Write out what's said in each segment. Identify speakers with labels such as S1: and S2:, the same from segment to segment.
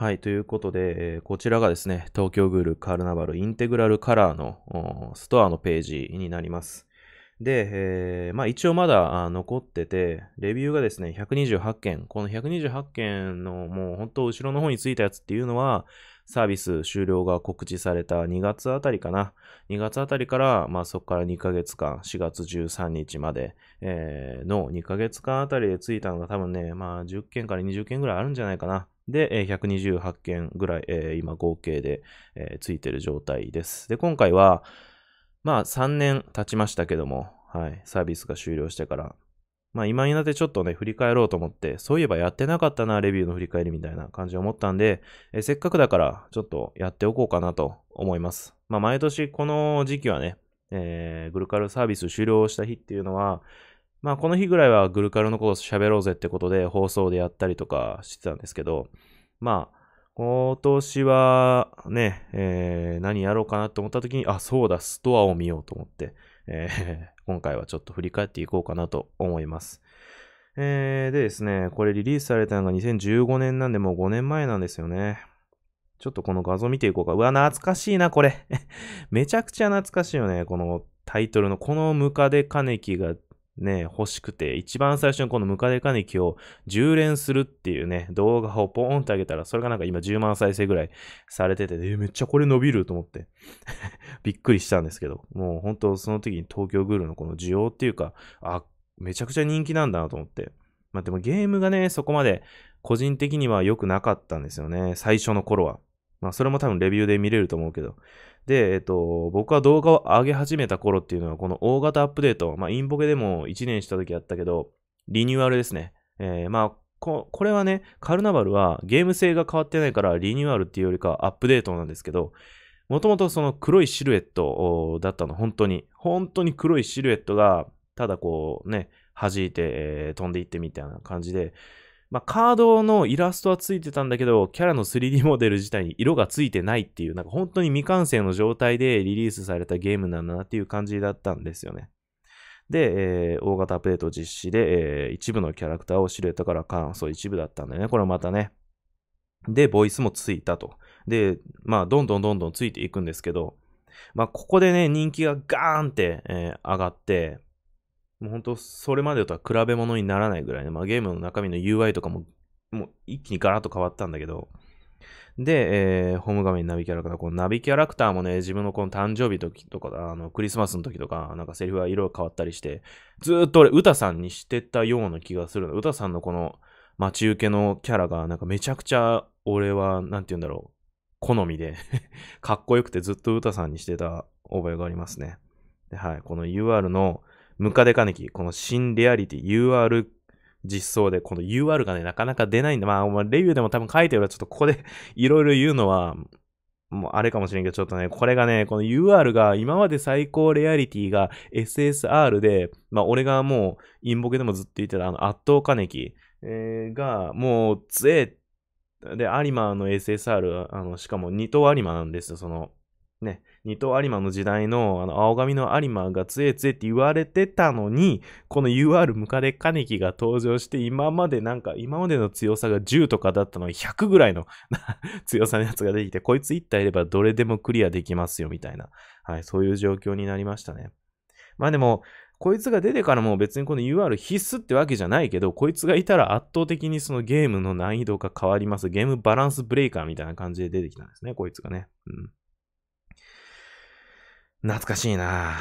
S1: はい、ということで、えー、こちらがですね、東京グールカルナバルインテグラルカラーのストアのページになります。で、えー、まあ一応まだ残ってて、レビューがですね、128件。この128件のもう本当後ろの方についたやつっていうのは、サービス終了が告知された2月あたりかな。2月あたりから、まあそこから2ヶ月間、4月13日まで、えー、の2ヶ月間あたりでついたのが多分ね、まあ10件から20件ぐらいあるんじゃないかな。で、128件ぐらい、えー、今合計で、えー、ついてる状態です。で、今回は、まあ3年経ちましたけども、はい、サービスが終了してから、まあ今になってちょっとね、振り返ろうと思って、そういえばやってなかったな、レビューの振り返りみたいな感じを思ったんで、えー、せっかくだからちょっとやっておこうかなと思います。まあ毎年この時期はね、えー、グルカルサービス終了した日っていうのは、まあこの日ぐらいはグルカルのこと喋ろうぜってことで放送でやったりとかしてたんですけど、まあ今年はね、えー、何やろうかなと思った時に、あ、そうだ、ストアを見ようと思って、えー、今回はちょっと振り返っていこうかなと思います。えー、でですね、これリリースされたのが2015年なんでもう5年前なんですよね。ちょっとこの画像見ていこうか。うわ、懐かしいな、これ。めちゃくちゃ懐かしいよね。このタイトルの、このムカデカネキがね、欲しくて、一番最初にこのムカデカネキを10連するっていうね、動画をポーンってあげたら、それがなんか今10万再生ぐらいされてて、えー、めっちゃこれ伸びると思って びっくりしたんですけど、もう本当その時に東京グールのこの需要っていうか、あ、めちゃくちゃ人気なんだなと思って。まあでもゲームがね、そこまで個人的には良くなかったんですよね、最初の頃は。まあそれも多分レビューで見れると思うけど。で、えっと、僕は動画を上げ始めた頃っていうのは、この大型アップデート、まあ、インボケでも1年した時やったけど、リニューアルですね。えー、まあ、ここれはね、カルナバルはゲーム性が変わってないからリニューアルっていうよりかアップデートなんですけど、もともとその黒いシルエットだったの、本当に。本当に黒いシルエットが、ただこうね、弾いて、えー、飛んでいってみたいな感じで、まあ、カードのイラストはついてたんだけど、キャラの 3D モデル自体に色がついてないっていう、なんか本当に未完成の状態でリリースされたゲームなんだなっていう感じだったんですよね。で、えー、大型アップデート実施で、えー、一部のキャラクターをシルエットから感想一部だったんだよね。これまたね。で、ボイスもついたと。で、まあ、どんどんどんどんついていくんですけど、まあ、ここでね、人気がガーンって、えー、上がって、もう本当それまでとは比べ物にならないぐらいね、まあ、ゲームの中身の UI とかも、もう一気にガラッと変わったんだけど、で、えー、ホーム画面ナビキャラクター、このナビキャラクターもね、自分のこの誕生日時とか、あの、クリスマスの時とか、なんかセリフが色々変わったりして、ずっと俺、歌さんにしてたような気がする歌さんのこの、待ち受けのキャラが、なんかめちゃくちゃ、俺は、なんて言うんだろう、好みで かっこよくてずっと歌さんにしてた覚えがありますね。はい、この UR の、ムカデカネキ、この新レアリティ UR 実装で、この UR がね、なかなか出ないんで、まあ、レビューでも多分書いてるから、ちょっとここで いろいろ言うのは、もうあれかもしれんけど、ちょっとね、これがね、この UR が、今まで最高レアリティが SSR で、まあ、俺がもう、インボケでもずっと言ってた、あの、圧倒カネキ、が、もう、つえ、で、アリマの SSR、あの、しかも二頭アリマなんですよ、その、ね、二刀有馬の時代の、あの、青髪の有馬が強え強えって言われてたのに、この UR ムカデカネキが登場して、今までなんか、今までの強さが10とかだったのに100ぐらいの 強さのやつができて、こいつ1体いればどれでもクリアできますよ、みたいな。はい、そういう状況になりましたね。まあでも、こいつが出てからも別にこの UR 必須ってわけじゃないけど、こいつがいたら圧倒的にそのゲームの難易度が変わります。ゲームバランスブレイカーみたいな感じで出てきたんですね、こいつがね。うん。懐かしいな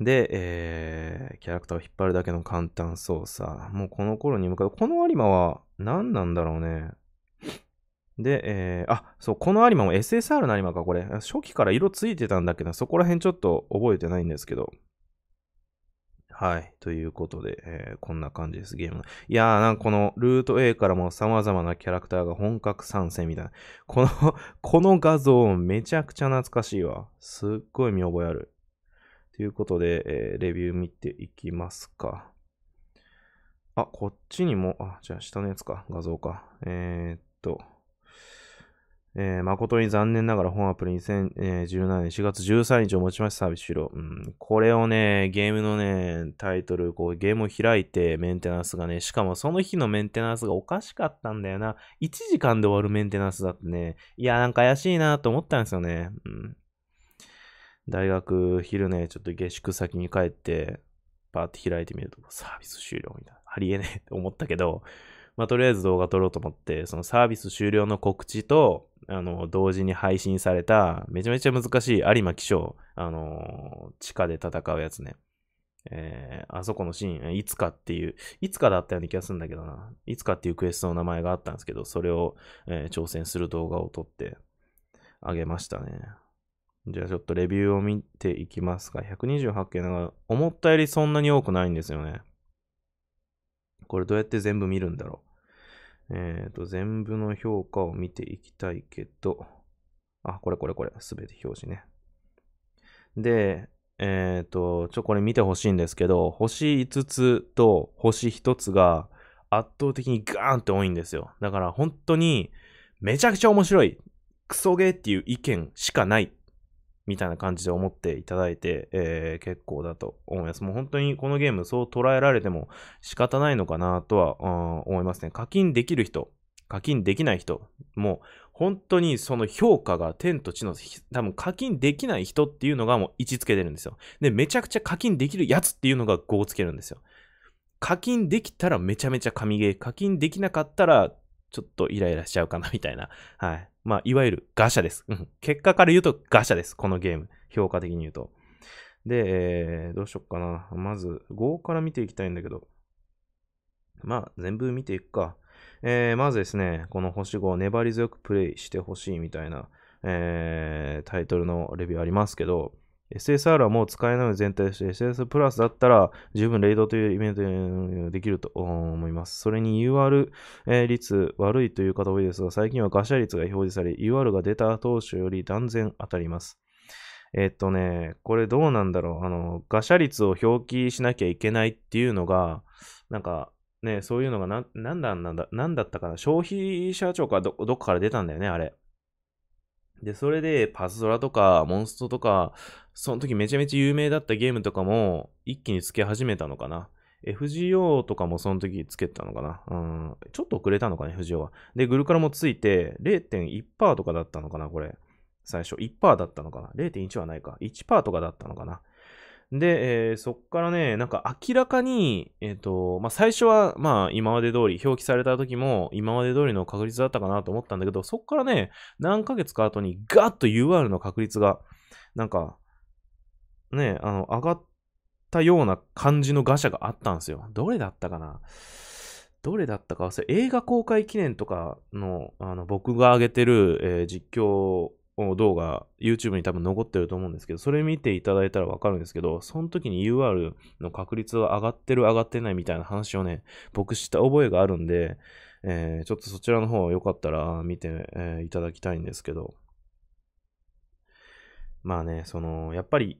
S1: で、えー、キャラクターを引っ張るだけの簡単操作。もうこの頃に向かう。この有馬は何なんだろうね。で、えー、あ、そう、この有馬も SSR の有馬か、これ。初期から色ついてたんだけど、そこら辺ちょっと覚えてないんですけど。はい。ということで、えー、こんな感じです、ゲーム。いやー、なんかこの、ルート A からも様々なキャラクターが本格参戦みたいな。この この画像めちゃくちゃ懐かしいわ。すっごい見覚えある。ということで、えー、レビュー見ていきますか。あ、こっちにも、あ、じゃあ下のやつか、画像か。えー、っと。えー、誠に残念ながら本アプリ2017年4月13日をもちましてサービス終了。うん、これをね、ゲームのね、タイトル、こう、ゲームを開いてメンテナンスがね、しかもその日のメンテナンスがおかしかったんだよな。1時間で終わるメンテナンスだってね、いや、なんか怪しいなと思ったんですよね。うん。大学、昼ね、ちょっと下宿先に帰って、パーって開いてみると、サービス終了みたいな。ありえねえって思ったけど、まあ、とりあえず動画撮ろうと思って、そのサービス終了の告知と、あの、同時に配信された、めちゃめちゃ難しい有馬記章、あの地下で戦うやつね。えー、あそこのシーン、いつかっていう、いつかだったような気がするんだけどな。いつかっていうクエストの名前があったんですけど、それを、えー、挑戦する動画を撮ってあげましたね。じゃあちょっとレビューを見ていきますか。128件ながら、思ったよりそんなに多くないんですよね。これどうやって全部見るんだろう。えっ、ー、と、全部の評価を見ていきたいけど、あ、これこれこれ、すべて表示ね。で、えっ、ー、と、ちょ、これ見てほしいんですけど、星5つと星1つが圧倒的にガーンって多いんですよ。だから本当にめちゃくちゃ面白い、クソゲーっていう意見しかないみたいな感じで思っていただいて、えー、結構だと思います。もう本当にこのゲームそう捉えられても仕方ないのかなとは、うん、思いますね。課金できる人、課金できない人、もう本当にその評価が天と地の、多分課金できない人っていうのがもう位置付けてるんですよ。で、めちゃくちゃ課金できるやつっていうのが5をつけるんですよ。課金できたらめちゃめちゃ神ゲー、課金できなかったらちょっとイライラしちゃうかなみたいな。はい。まあ、いわゆるガシャです。うん。結果から言うとガシャです。このゲーム。評価的に言うと。で、えー、どうしよっかな。まず、5から見ていきたいんだけど。まあ、全部見ていくか。えー、まずですね、この星5、粘り強くプレイしてほしいみたいな、えー、タイトルのレビューありますけど、SSR はもう使えないので全体として SS プラスだったら十分レイドというイベントできると思います。それに UR 率悪いという方多いですが、最近はガシャ率が表示され、UR が出た当初より断然当たります。えっとね、これどうなんだろう。あの、ガシャ率を表記しなきゃいけないっていうのが、なんか、ね、そういうのがな、んだ、なんだ、なんだったかな。消費者庁かど、どっかから出たんだよね、あれ。で、それで、パズドラとか、モンストとか、その時めちゃめちゃ有名だったゲームとかも、一気につけ始めたのかな。FGO とかもその時つけたのかな。うん、ちょっと遅れたのかね、FGO は。で、グルカラもついて、0.1%とかだったのかな、これ。最初、1%だったのかな。0.1はないか。1%とかだったのかな。で、えー、そっからね、なんか明らかに、えっ、ー、と、まあ、最初は、まあ、今まで通り、表記された時も、今まで通りの確率だったかなと思ったんだけど、そっからね、何ヶ月か後に、ガッと UR の確率が、なんか、ね、あの、上がったような感じのガシャがあったんですよ。どれだったかなどれだったか忘れ、映画公開記念とかの、あの、僕が上げてる、えー、実況動画、YouTube に多分残ってると思うんですけど、それ見ていただいたらわかるんですけど、その時に UR の確率が上がってる上がってないみたいな話をね、僕した覚えがあるんで、えー、ちょっとそちらの方よかったら見て、えー、いただきたいんですけど。まあね、その、やっぱり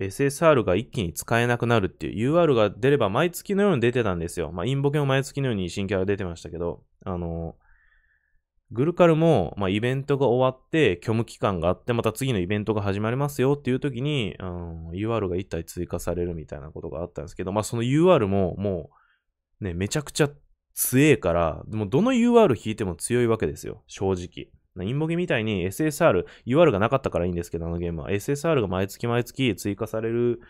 S1: SSR が一気に使えなくなるっていう UR が出れば毎月のように出てたんですよ。まあ、インボケも毎月のように新キャラ出てましたけど、あのーグルカルも、まあ、イベントが終わって、虚無期間があって、また次のイベントが始まりますよっていう時に、うん、UR が1体追加されるみたいなことがあったんですけど、まあ、その UR も、もう、ね、めちゃくちゃ強えから、もうどの UR 引いても強いわけですよ、正直。インボギみたいに SSR、UR がなかったからいいんですけど、あのゲームは。SSR が毎月毎月追加される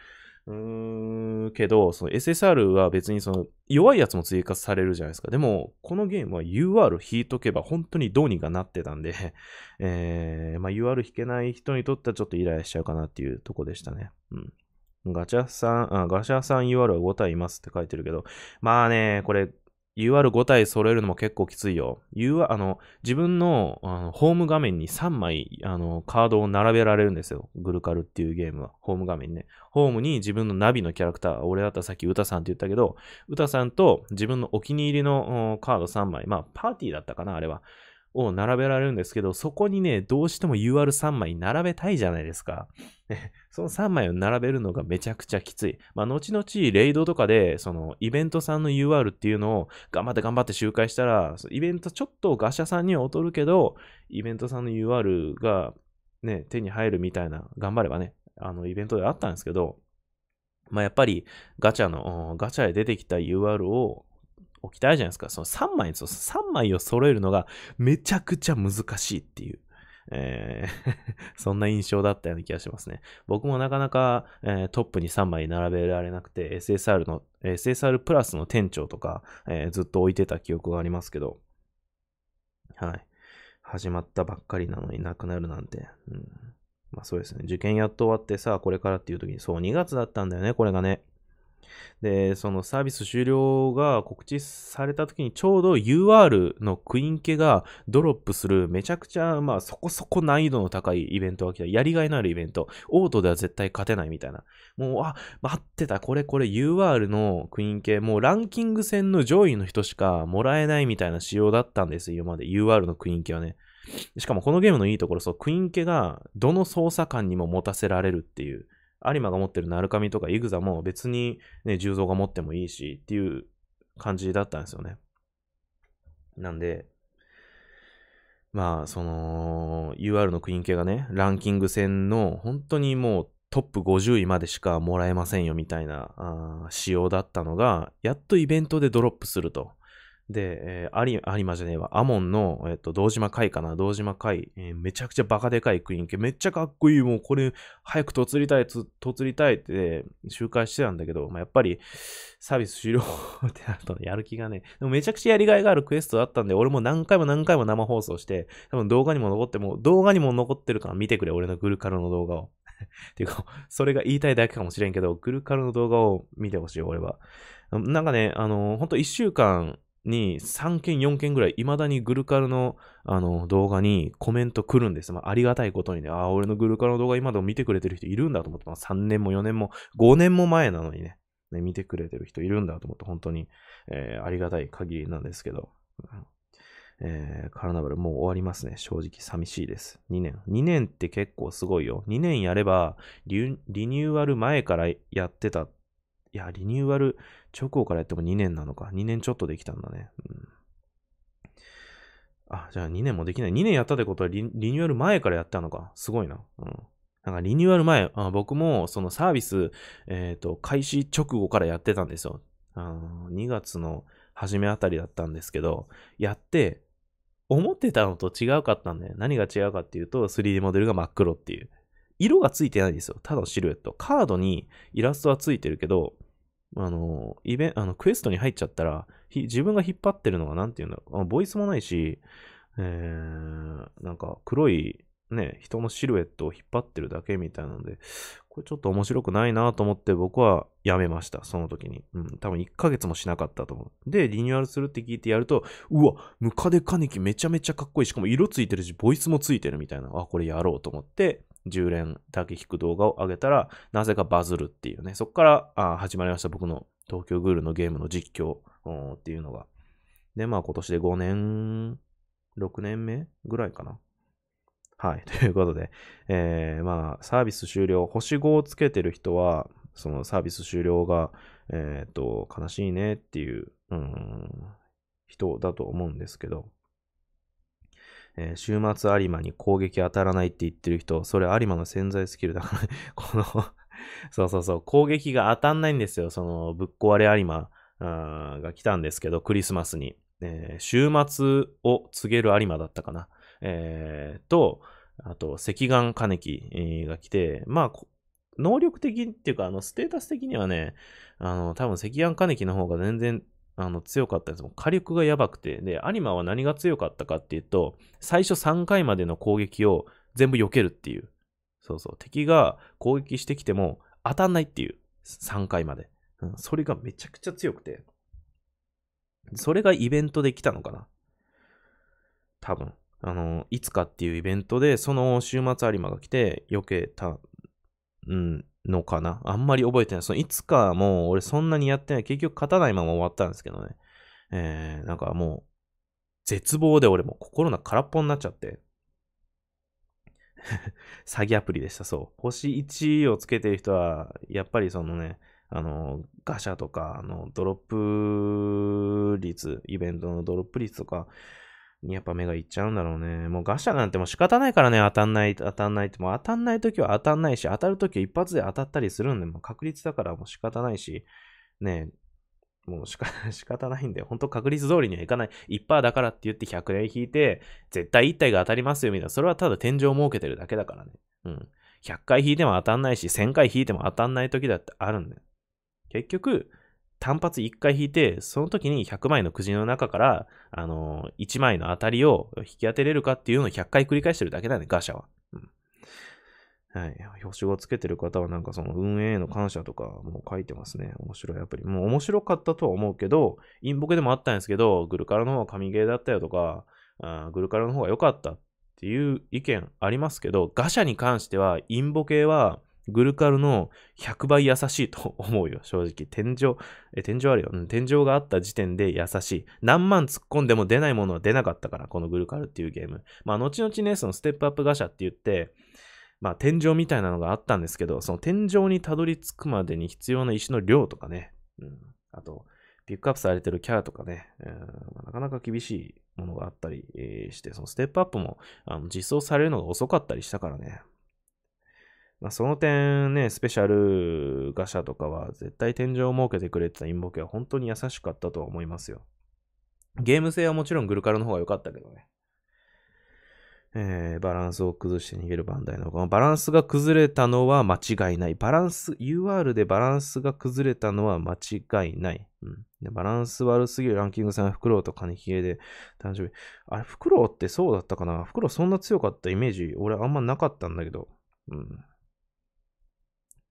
S1: うーん、けど、その SSR は別にその弱いやつも追加されるじゃないですか。でも、このゲームは UR 引いとけば本当にどうにかなってたんで えー、まあ、UR 引けない人にとってはちょっとイライラしちゃうかなっていうとこでしたね。うん。ガチャさん、あガチャさん UR は5体いますって書いてるけど、まあね、これ UR 5体揃えるのも結構きついよ。UR、あの、自分のあのホーム画面に3枚、あの、カードを並べられるんですよ。グルカルっていうゲームは。ホーム画面ね。ホームに自分のナビのキャラクター、俺だったらさっき歌さんって言ったけど、歌さんと自分のお気に入りのカード3枚、まあ、パーティーだったかな、あれは。を並べられるんですけど、そこにね、どうしても UR3 枚並べたいじゃないですか。ね、その3枚を並べるのがめちゃくちゃきつい。まあ、後々、レイドとかで、その、イベントさんの UR っていうのを、頑張って頑張って周回したら、イベントちょっとガシャさんには劣るけど、イベントさんの UR が、ね、手に入るみたいな、頑張ればね、あの、イベントであったんですけど、まあ、やっぱりガチャの、ガチャで出てきた UR を置きたいじゃないですか。その3枚その3枚を揃えるのがめちゃくちゃ難しいっていう。えー そんな印象だったような気がしますね。僕もなかなか、えー、トップに3枚並べられなくて、SSR の、SSR プラスの店長とか、えー、ずっと置いてた記憶がありますけど、はい。始まったばっかりなのになくなるなんて。うん、まあそうですね。受験やっと終わってさ、これからっていう時に、そう、2月だったんだよね、これがね。で、そのサービス終了が告知された時にちょうど UR のクイン系がドロップするめちゃくちゃ、まあそこそこ難易度の高いイベントが来た。やりがいのあるイベント。オートでは絶対勝てないみたいな。もう、あ、待ってた。これこれ UR のクイーン系、もうランキング戦の上位の人しかもらえないみたいな仕様だったんですよ、今まで。UR のクイン系はね。しかもこのゲームのいいところ、そう、クイン系がどの操作感にも持たせられるっていう。有馬が持ってる鳴神とかイグザも別にね、重蔵が持ってもいいしっていう感じだったんですよね。なんで、まあ、その、UR のクイーン系がね、ランキング戦の本当にもうトップ50位までしかもらえませんよみたいな仕様だったのが、やっとイベントでドロップすると。で、えー、アリ、アリマじゃねえわ、アモンの、えっ、ー、と、堂島海かな、堂島海、えー、めちゃくちゃバカでかいクイーン系、めっちゃかっこいい、もうこれ、早くとつりたい、とつりたいって、周回してたんだけど、まあ、やっぱり、サービス終了ってなると、やる気がね、でもめちゃくちゃやりがいがあるクエストだったんで、俺も何回も何回も生放送して、多分動画にも残っても、動画にも残ってるから見てくれ、俺のグルカルの動画を。っていうか、それが言いたいだけかもしれんけど、グルカルの動画を見てほしい、俺は。なんかね、あのほんと一週間、に3件、4件ぐらい、未だにグルカルのあの動画にコメント来るんです。まあ、ありがたいことにね、ああ、俺のグルカルの動画今でも見てくれてる人いるんだと思って、まあ、3年も4年も5年も前なのにね、ね見てくれてる人いるんだと思って、本当に、えー、ありがたい限りなんですけど。えー、カラナバルもう終わりますね。正直寂しいです。2年。2年って結構すごいよ。2年やればリ、リニューアル前からやってたいや、リニューアル直後からやっても2年なのか。2年ちょっとできたんだね。うん。あ、じゃあ2年もできない。2年やったってことはリニューアル前からやったのか。すごいな。うん。なんかリニューアル前、あ僕もそのサービス、えっ、ー、と、開始直後からやってたんですよ。2月の初めあたりだったんですけど、やって、思ってたのと違うかったんで、何が違うかっていうと、3D モデルが真っ黒っていう。色がついてないんですよ。ただのシルエット。カードにイラストはついてるけど、あの、イベント、あの、クエストに入っちゃったら、自分が引っ張ってるのが何て言うんだろう。ボイスもないし、えー、なんか黒いね、人のシルエットを引っ張ってるだけみたいなので、これちょっと面白くないなと思って僕はやめました、その時に。うん、多分1ヶ月もしなかったと思う。で、リニューアルするって聞いてやると、うわ、ムカデカネキめちゃめちゃかっこいい。しかも色ついてるし、ボイスもついてるみたいな。あ、これやろうと思って、10連だけ弾く動画を上げたら、なぜかバズるっていうね、そこから始まりました僕の東京グールのゲームの実況っていうのが。で、まあ今年で5年、6年目ぐらいかな。はい。ということで、えー、まあ、サービス終了、星5をつけてる人は、そのサービス終了が、えっ、ー、と、悲しいねっていう、うん、人だと思うんですけど、えー、週末有馬に攻撃当たらないって言ってる人、それ有馬の潜在スキルだから、ね、このそうそうそう、攻撃が当たんないんですよ。その、ぶっ壊れ有馬が来たんですけど、クリスマスに。えー、週末を告げる有馬だったかな。えー、と、あと、赤眼金木が来て、まあ、能力的っていうか、あの、ステータス的にはね、あの、多分赤眼金木の方が全然あの、強かったんです。も火力がやばくて。で、アニマは何が強かったかっていうと、最初3回までの攻撃を全部避けるっていう。そうそう。敵が攻撃してきても当たんないっていう。3回まで。うん、それがめちゃくちゃ強くて。それがイベントで来たのかな多分。あの、いつかっていうイベントで、その週末有馬が来て、避けた、うん、のかなあんまり覚えてない。そのいつかもう俺そんなにやってない。結局勝たないまま終わったんですけどね。えー、なんかもう、絶望で俺も心の空っぽになっちゃって。詐欺アプリでした、そう。星1をつけてる人は、やっぱりそのね、あの、ガシャとか、あの、ドロップ率、イベントのドロップ率とか、やっぱ目がいっちゃうんだろうね。もうガシャなんてもう仕方ないからね、当たんない、当たんないって、もう当たんない時は当たんないし、当たる時は一発で当たったりするんで、もう確率だからもう仕方ないし、ねえ、もう 仕方ないんで、本当確率通りにはいかない。1%だからって言って100円引いて、絶対1体が当たりますよ、みたいな。それはただ天井を設けてるだけだからね。うん。100回引いても当たんないし、1000回引いても当たんない時だってあるんだよ。結局、単発1回引いて、その時に100枚のくじの中から、あのー、1枚の当たりを引き当てれるかっていうのを100回繰り返してるだけだね、ガシャは。うん。はい。表紙をつけてる方はなんかその運営への感謝とかもう書いてますね。面白いアプリ。もう面白かったとは思うけど、インボケでもあったんですけど、グルカラの方が神ゲーだったよとか、あグルカラの方が良かったっていう意見ありますけど、ガシャに関しては、インボ系は、グルカルの100倍優しいと思うよ、正直。天井、え、天井あるよ。うん、天井があった時点で優しい。何万突っ込んでも出ないものは出なかったから、このグルカルっていうゲーム。まあ、後々ね、そのステップアップガシャって言って、まあ、天井みたいなのがあったんですけど、その天井にたどり着くまでに必要な石の量とかね、うん、あと、ピックアップされてるキャラとかね、うん、なかなか厳しいものがあったりして、そのステップアップもあの実装されるのが遅かったりしたからね、まあ、その点ね、スペシャルガシャとかは絶対天井を設けてくれてた陰謀ボは本当に優しかったとは思いますよ。ゲーム性はもちろんグルカルの方が良かったけどね。えー、バランスを崩して逃げるバンダイのこのバランスが崩れたのは間違いない。バランス、UR でバランスが崩れたのは間違いない。うん、でバランス悪すぎるランキング戦はフクロウとカニヒエで誕生日。あれ、フクロウってそうだったかなフクロウそんな強かったイメージ、俺あんまなかったんだけど。うん。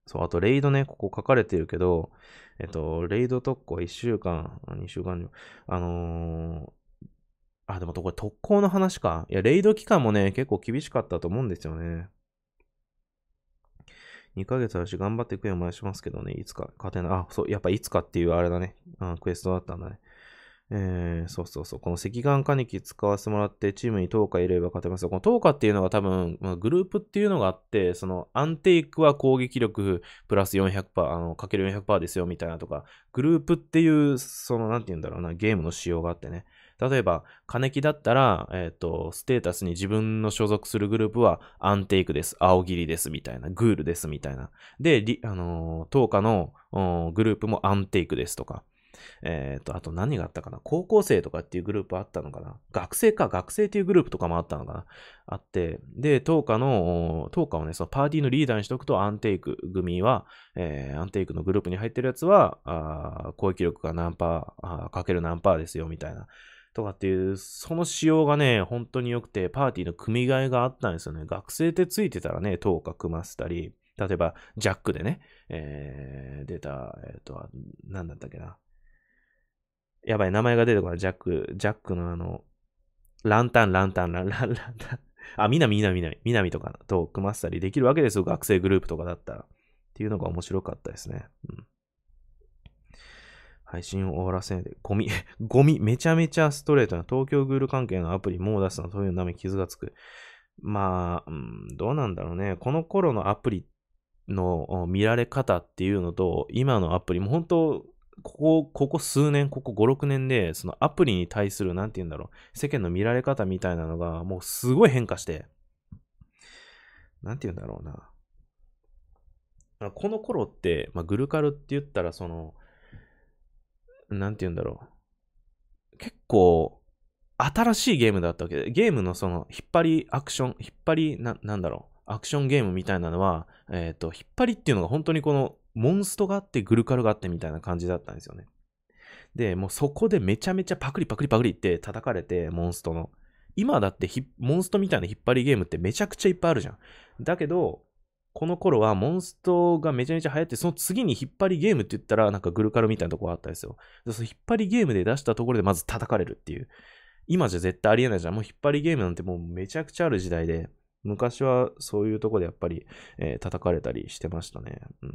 S1: そう、あと、レイドね、ここ書かれてるけど、えっと、レイド特攻1週間、2週間、あのー、あ、でもこれ特攻の話か。いや、レイド期間もね、結構厳しかったと思うんですよね。2ヶ月あるし、頑張っていくようにしますけどね、いつか勝てない。あ、そう、やっぱいつかっていうあれだね。うん、クエストだったんだね。えー、そうそうそう。この赤眼カニキ使わせてもらって、チームに10日いれば勝てます。この10日っていうのが多分、まあ、グループっていうのがあって、そのアンテイクは攻撃力プラス400%、あの、かける400%ですよみたいなとか、グループっていう、その、なんて言うんだろうな、ゲームの仕様があってね。例えば、カネキだったら、えっ、ー、と、ステータスに自分の所属するグループは、アンテイクです、青切りです、みたいな、グールです、みたいな。で、あのー、10日のグループもアンテイクですとか。えっ、ー、と、あと何があったかな高校生とかっていうグループあったのかな学生か、学生っていうグループとかもあったのかなあって、で、10日の、10日をね、そのパーティーのリーダーにしとくと、アンテイク組は、えー、アンテイクのグループに入ってるやつは、あ攻撃力が何パー、かける何パーですよ、みたいな。とかっていう、その仕様がね、本当に良くて、パーティーの組み替えがあったんですよね。学生ってついてたらね、10日組ませたり、例えば、ジャックでね、えー、出た、えっ、ー、と、何だったっけな、やばい、名前が出てこない。ジャック、ジャックのあの、ランタン、ランタン、ラン、ラン、ランタン。あ、みなみ、みなみ、みなみとかと組ませたりできるわけですよ。学生グループとかだったら。っていうのが面白かったですね。うん。配信を終わらせないで、ゴミ、ゴミ、めちゃめちゃストレートな東京グール関係のアプリ、もう出すの、そういうのなめ。傷がつく。まあ、うん、どうなんだろうね。この頃のアプリの見られ方っていうのと、今のアプリも本当、ここ、ここ数年、ここ5、6年で、そのアプリに対する、なんて言うんだろう、世間の見られ方みたいなのが、もうすごい変化して、なんて言うんだろうな。この頃って、まあ、グルカルって言ったら、その、なんて言うんだろう。結構、新しいゲームだったわけで、ゲームのその、引っ張りアクション、引っ張り、な、なんだろう。アクションゲームみたいなのは、えっ、ー、と、引っ張りっていうのが本当にこのモンストがあって、グルカルがあってみたいな感じだったんですよね。で、もうそこでめちゃめちゃパクリパクリパクリって叩かれて、モンストの。今だってモンストみたいな引っ張りゲームってめちゃくちゃいっぱいあるじゃん。だけど、この頃はモンストがめちゃめちゃ流行って、その次に引っ張りゲームって言ったら、なんかグルカルみたいなとこがあったんですよ。でその引っ張りゲームで出したところでまず叩かれるっていう。今じゃ絶対ありえないじゃん。もう引っ張りゲームなんてもうめちゃくちゃある時代で、昔はそういうとこでやっぱり、えー、叩かれたりしてましたね。うん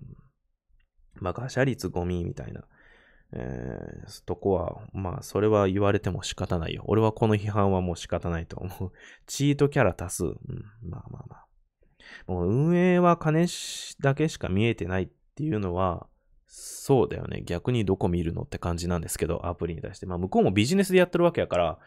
S1: まあ、ガシャ率ゴミみたいな、えー、とこは、まあ、それは言われても仕方ないよ。俺はこの批判はもう仕方ないと思う。チートキャラ多数。うん、まあまあまあ。もう運営は金だけしか見えてないっていうのは、そうだよね。逆にどこ見るのって感じなんですけど、アプリに対して。まあ、向こうもビジネスでやってるわけやから、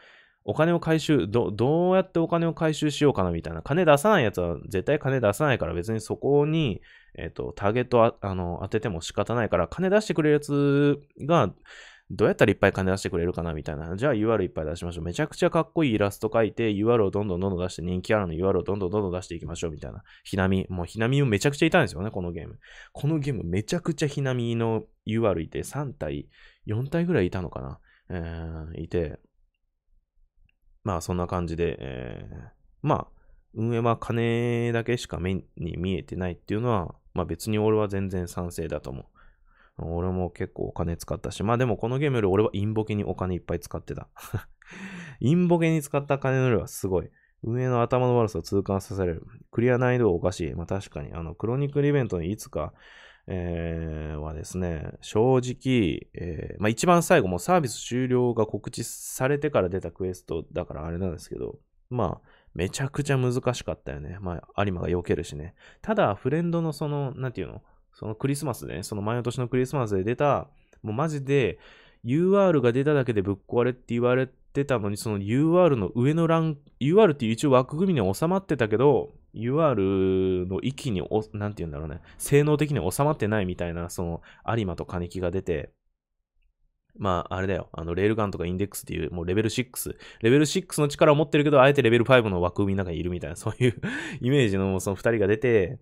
S1: お金を回収、ど、どうやってお金を回収しようかなみたいな。金出さないやつは絶対金出さないから別にそこに、えっ、ー、と、ターゲットあ、あの、当てても仕方ないから、金出してくれるやつが、どうやったらいっぱい金出してくれるかなみたいな。じゃあ UR いっぱい出しましょう。めちゃくちゃかっこいいイラスト描いて UR をどんどんどんどん出して人気あるの UR をどんどんどんどん出していきましょうみたいな。ひなみ。もうひなみもめちゃくちゃいたんですよね、このゲーム。このゲームめちゃくちゃひなみの UR いて3体、4体ぐらいいたのかな。えー、いて。まあそんな感じで、えー、まあ、運営は金だけしか目に見えてないっていうのは、まあ別に俺は全然賛成だと思う。俺も結構お金使ったし、まあでもこのゲームより俺はインボケにお金いっぱい使ってた。インボケに使った金の量はすごい。運営の頭の悪さを痛感させる。クリア難易度はおかしい。まあ確かに、あの、クロニクルイベントにいつかえー、はですね、正直、えー、まあ、一番最後、もサービス終了が告知されてから出たクエストだからあれなんですけど、まあ、めちゃくちゃ難しかったよね。まあ、有馬が避けるしね。ただ、フレンドのその、なんていうのそのクリスマスね、その前の年のクリスマスで出た、もうマジで、UR が出ただけでぶっ壊れって言われてたのに、その UR の上のラン、UR っていう一応枠組みに収まってたけど、UR の域にお、なんて言うんだろうね、性能的に収まってないみたいな、その、有馬と金木が出て、まあ、あれだよ。あの、レールガンとかインデックスっていう、もうレベル6。レベル6の力を持ってるけど、あえてレベル5の枠組みの中にいるみたいな、そういうイメージの、その二人が出て、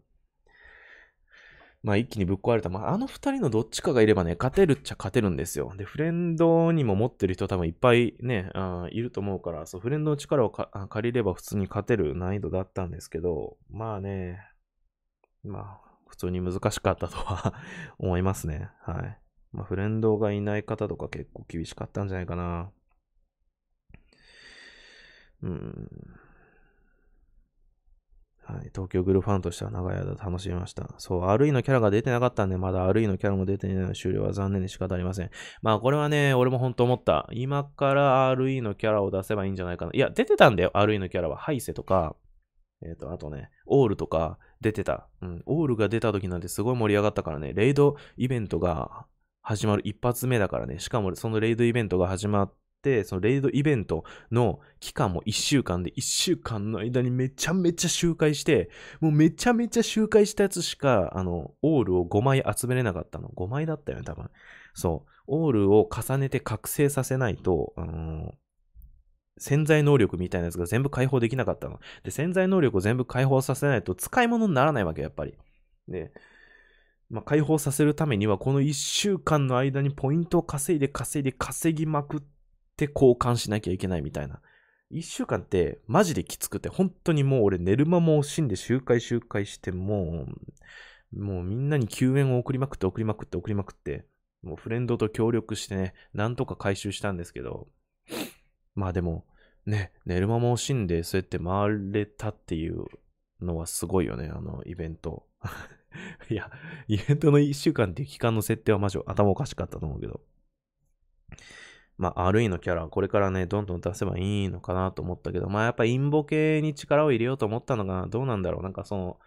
S1: まあ一気にぶっ壊れた。まああの二人のどっちかがいればね、勝てるっちゃ勝てるんですよ。で、フレンドにも持ってる人多分いっぱいね、あいると思うから、そう、フレンドの力を借りれば普通に勝てる難易度だったんですけど、まあね、まあ、普通に難しかったとは 思いますね。はい。まあ、フレンドがいない方とか結構厳しかったんじゃないかな。うん。はい、東京グルファンとしては長い間楽しみました。そう、RE のキャラが出てなかったんで、まだ RE のキャラも出てない終了は残念で仕方ありません。まあ、これはね、俺も本当思った。今から RE のキャラを出せばいいんじゃないかな。いや、出てたんだよ、RE のキャラは。ハイセとか、えっ、ー、と、あとね、オールとか出てた。うん、オールが出た時なんてすごい盛り上がったからね、レイドイベントが始まる一発目だからね、しかもそのレイドイベントが始まっ、そのレイドイベントの期間も1週間で、1週間の間にめちゃめちゃ周回して、もうめちゃめちゃ周回したやつしか、あの、オールを5枚集めれなかったの。5枚だったよね、多分。そう。オールを重ねて覚醒させないと、あの潜在能力みたいなやつが全部解放できなかったの。で、潜在能力を全部解放させないと使い物にならないわけ、やっぱり。で、まあ、解放させるためには、この1週間の間にポイントを稼いで稼いで稼ぎまくっして交換しなきゃいけないみたいな。一週間ってマジできつくて、本当にもう俺寝る間も惜しんで周回周回して、もう、もうみんなに救援を送りまくって送りまくって送りまくって、もうフレンドと協力してね、なんとか回収したんですけど、まあでも、ね、寝る間も惜しんで、そうやって回れたっていうのはすごいよね、あのイベント。いや、イベントの1週間っていう期間の設定はマジ頭おかしかったと思うけど。まあ、RE のキャラ、これからね、どんどん出せばいいのかなと思ったけど、まあ、やっぱインボ系に力を入れようと思ったのが、どうなんだろう。なんかその、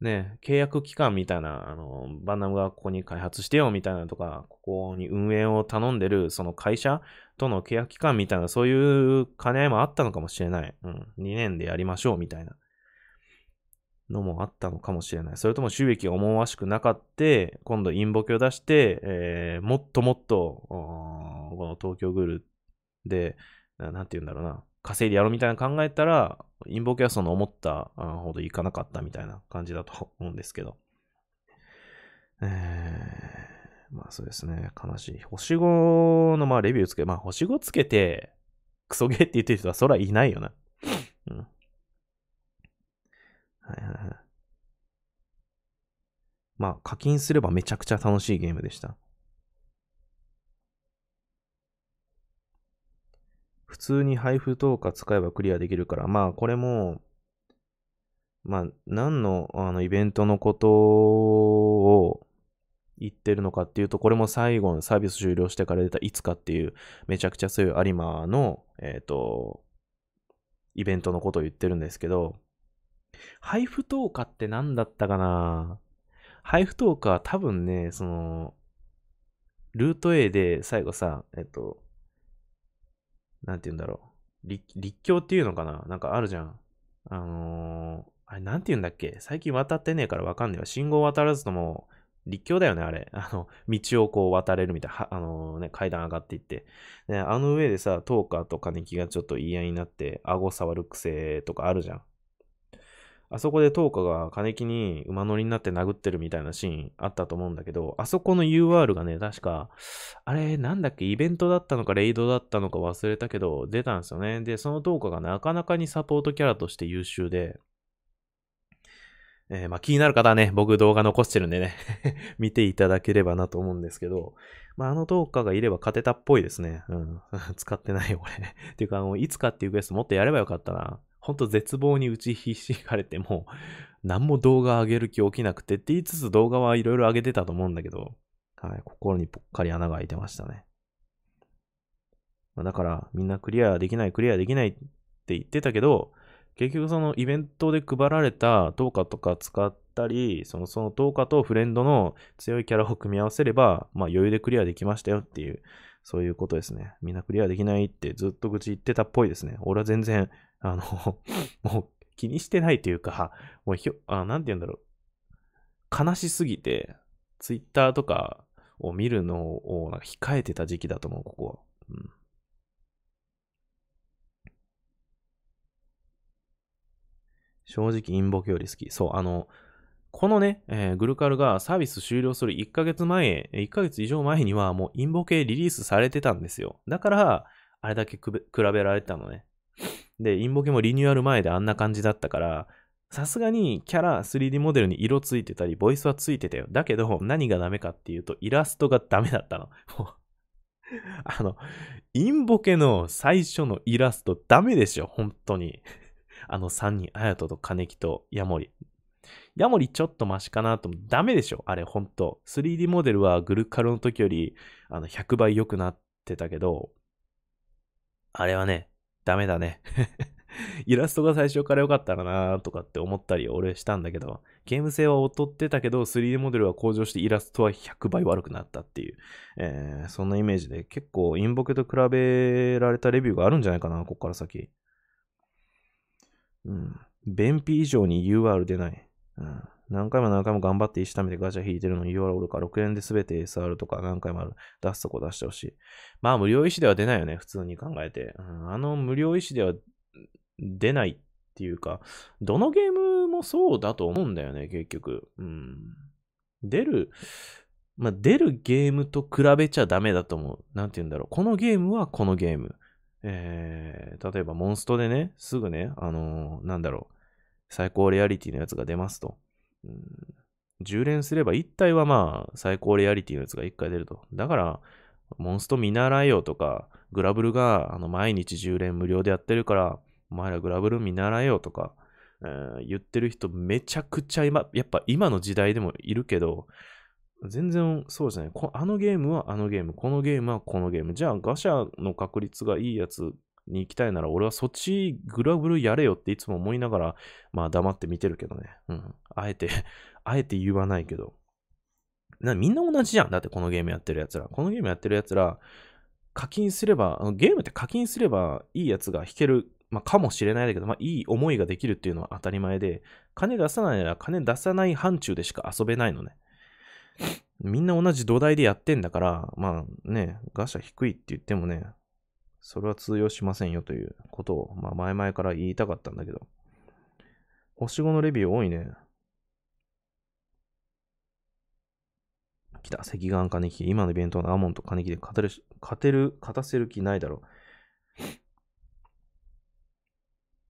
S1: ね、契約期間みたいな、あの、バンナムがここに開発してよみたいなとか、ここに運営を頼んでる、その会社との契約期間みたいな、そういう兼ね合いもあったのかもしれない。うん。2年でやりましょうみたいな。のもあったのかもしれない。それとも収益が思わしくなかって、今度陰謀を出して、えー、もっともっと、この東京グールで、なんて言うんだろうな、稼いでやろうみたいな考えたら、陰謀はその思ったほどいかなかったみたいな感じだと思うんですけど。えー、まあそうですね、悲しい。星5のまあレビューつけ、まあ星5つけて、クソゲーって言ってる人はそらいないよな。はいはいはい。まあ、課金すればめちゃくちゃ楽しいゲームでした。普通に配布とか使えばクリアできるから、まあ、これも、まあ、何の、あの、イベントのことを言ってるのかっていうと、これも最後のサービス終了してから出たいつかっていう、めちゃくちゃ強い有馬の、えっ、ー、と、イベントのことを言ってるんですけど、配布10日って何だったかな配布10日は多分ね、その、ルート A で最後さ、えっと、なんて言うんだろう。立立教っていうのかななんかあるじゃん。あのー、あれなんて言うんだっけ最近渡ってねえからわかんねえわ。信号渡らずとも、立教だよね、あれ。あの、道をこう渡れるみたいな、あのー、ね、階段上がっていって。ね、あの上でさ、トーカーとね。気がちょっと言い合いになって、顎触る癖とかあるじゃん。あそこでトーカが金木に馬乗りになって殴ってるみたいなシーンあったと思うんだけど、あそこの UR がね、確か、あれ、なんだっけ、イベントだったのか、レイドだったのか忘れたけど、出たんですよね。で、そのトーカがなかなかにサポートキャラとして優秀で、えー、まあ、気になる方はね、僕動画残してるんでね 見ていただければなと思うんですけど、まあ、あのトーカがいれば勝てたっぽいですね。うん。使ってない俺っていうか、あの、いつかっていうクエストもっとやればよかったな。ほんと絶望に打ちひしがれても、何も動画上げる気起きなくてって言いつつ動画はいろいろ上げてたと思うんだけど、はい、心にぽっかり穴が開いてましたね。まあ、だからみんなクリアできないクリアできないって言ってたけど、結局そのイベントで配られたトーカとか使ったり、そのそのトーカとフレンドの強いキャラを組み合わせれば、まあ余裕でクリアできましたよっていうそういうことですね。みんなクリアできないってずっと愚痴言ってたっぽいですね。俺は全然、あの、もう気にしてないというか、もうひょ、あなんて言うんだろう。悲しすぎて、ツイッターとかを見るのをなんか控えてた時期だと思う、ここは。うん正直、陰謀より好き。そう、あの、このね、えー、グルカルがサービス終了する1ヶ月前、1ヶ月以上前にはもうインボ系リリースされてたんですよ。だから、あれだけ比べられたのね。で、インボ系もリニューアル前であんな感じだったから、さすがにキャラ 3D モデルに色ついてたり、ボイスはついてたよ。だけど、何がダメかっていうと、イラストがダメだったの。あの、インボケの最初のイラストダメでしょ、本当に。あの3人、あやとと金木とヤモリ。ヤモリちょっとマシかなと思ダメでしょあれ、ほんと。3D モデルはグルカルの時より、あの、100倍良くなってたけど、あれはね、ダメだね。イラストが最初から良かったらなーとかって思ったり俺したんだけど、ゲーム性は劣ってたけど、3D モデルは向上してイラストは100倍悪くなったっていう、えー、そんなイメージで結構インボケと比べられたレビューがあるんじゃないかな、こっから先。うん。便秘以上に UR 出ない。うん。何回も何回も頑張って石溜めてガチャ引いてるのに UR おるか、6円で全て SR とか何回もある。出すとこ出してほしい。まあ無料石では出ないよね、普通に考えて。うん、あの無料石では出ないっていうか、どのゲームもそうだと思うんだよね、結局。うん。出る、まあ、出るゲームと比べちゃダメだと思う。なんて言うんだろう。このゲームはこのゲーム。えー、例えばモンストでね、すぐね、あのー、なんだろう。最高レアリティのやつが出ますと。うん、10連すれば1体はまあ最高レアリティのやつが1回出ると。だから、モンスト見習えよとか、グラブルがあの毎日10連無料でやってるから、お前らグラブル見習えよとか、えー、言ってる人めちゃくちゃ今、やっぱ今の時代でもいるけど、全然そうじゃない。あのゲームはあのゲーム、このゲームはこのゲーム。じゃあガシャの確率がいいやつに行きたいなら俺はそっちグラブルやれよっていつも思いながら、まあ黙って見てるけどね。うん。あえて あえて言わないけど。な、みんな同じじゃん。だってこのゲームやってるやつら。このゲームやってるやつら、課金すれば、ゲームって課金すればいいやつが弾ける、まあ、かもしれないだけど、まあ、いい思いができるっていうのは当たり前で、金出さないなら金出さない範疇でしか遊べないのね。みんな同じ土台でやってんだから、まあね、ガシャ低いって言ってもね、それは通用しませんよということを、まあ、前々から言いたかったんだけど。星5のレビュー多いね。来た。赤眼金木。今のイベントのアモンと金木で勝てる、勝てる、勝たせる気ないだろ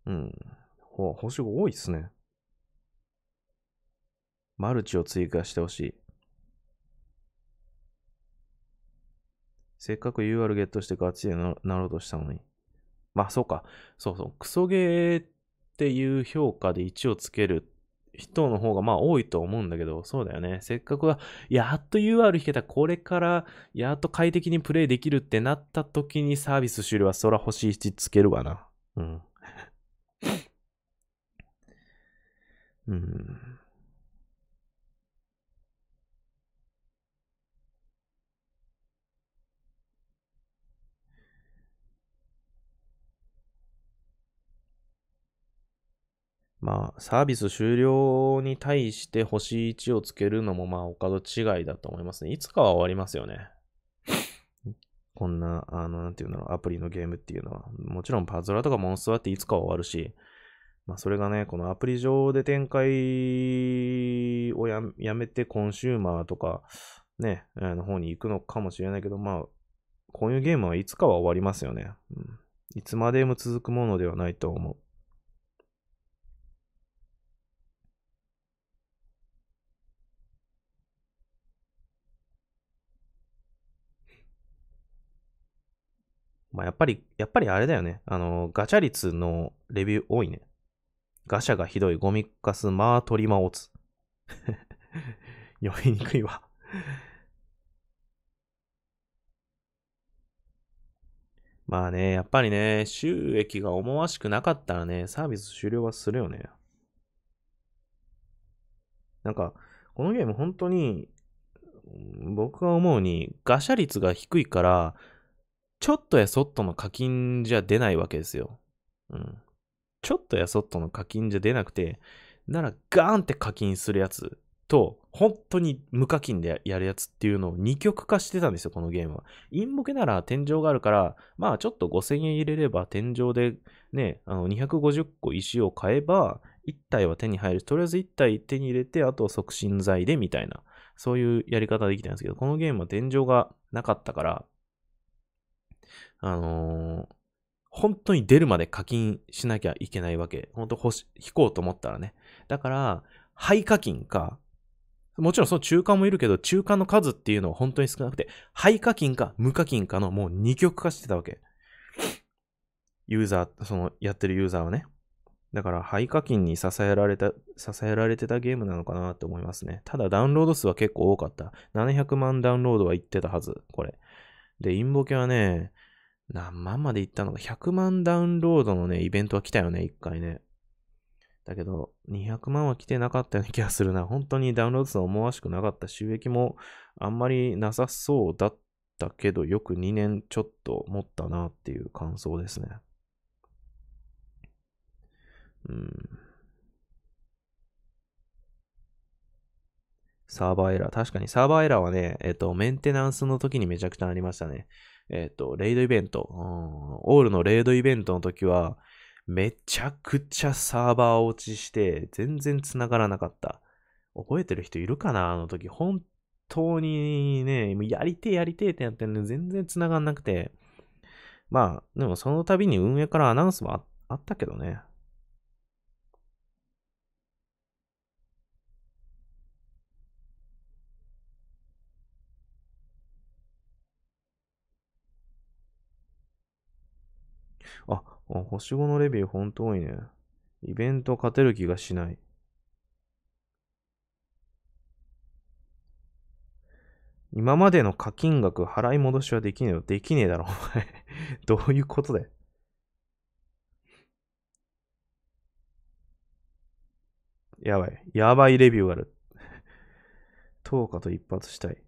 S1: う。うん。ほ星5多いっすね。マルチを追加してほしい。せっかく UR ゲットしてガチでなろうとしたのに。まあ、そうか。そうそう。クソゲーっていう評価で1をつける人の方がまあ多いと思うんだけど、そうだよね。せっかくは、やっと UR 引けた、これから、やっと快適にプレイできるってなった時にサービス終了は、そら欲しい1つけるわな。うん。うん。まあ、サービス終了に対して星1をつけるのも、まあ、お門違いだと思いますね。いつかは終わりますよね。こんな、あの、なんていうんだろう、アプリのゲームっていうのは。もちろん、パズドラとかモンストラっていつかは終わるし、まあ、それがね、このアプリ上で展開をやめて、コンシューマーとか、ね、の方に行くのかもしれないけど、まあ、こういうゲームはいつかは終わりますよね。うん、いつまでも続くものではないと思う。まあ、やっぱり、やっぱりあれだよね。あの、ガチャ率のレビュー多いね。ガシャがひどい、ゴミカス、マートリマオツ。読みにくいわ まあね、やっぱりね、収益が思わしくなかったらね、サービス終了はするよね。なんか、このゲーム本当に、僕が思うに、ガシャ率が低いから、ちょっとやそっとの課金じゃ出ないわけですよ。うん。ちょっとやそっとの課金じゃ出なくて、ならガーンって課金するやつと、本当に無課金でやるやつっていうのを二極化してたんですよ、このゲームは。インボケなら天井があるから、まあちょっと5000円入れれば天井でね、あの250個石を買えば、1体は手に入る。とりあえず1体手に入れて、あと促進剤でみたいな。そういうやり方できたんですけど、このゲームは天井がなかったから、あのー、本当に出るまで課金しなきゃいけないわけ。本当引こうと思ったらね。だから、廃課金か、もちろんその中間もいるけど、中間の数っていうのは本当に少なくて、廃課金か無課金かのもう二極化してたわけ。ユーザー、そのやってるユーザーはね。だから、廃課金に支えられた、支えられてたゲームなのかなって思いますね。ただ、ダウンロード数は結構多かった。700万ダウンロードはいってたはず、これ。で、インボケはね、何万までいったのか、100万ダウンロードのね、イベントは来たよね、一回ね。だけど、200万は来てなかったような気がするな。本当にダウンロード数は思わしくなかった。収益もあんまりなさそうだったけど、よく2年ちょっと持ったなっていう感想ですね。うん。サーバーエラー。確かにサーバーエラーはね、えっと、メンテナンスの時にめちゃくちゃありましたね。えっ、ー、と、レイドイベント、うん、オールのレイドイベントの時は、めちゃくちゃサーバー落ちして、全然繋がらなかった。覚えてる人いるかなあの時。本当にね、やりてえやりてえってやってんのに全然繋がんなくて。まあ、でもその度に運営からアナウンスもあったけどね。あ、星5のレビューほんと多いね。イベント勝てる気がしない。今までの課金額払い戻しはできねえよ。できねえだろ、お前 どういうことだよ。やばい。やばいレビューがある。10日と一発したい。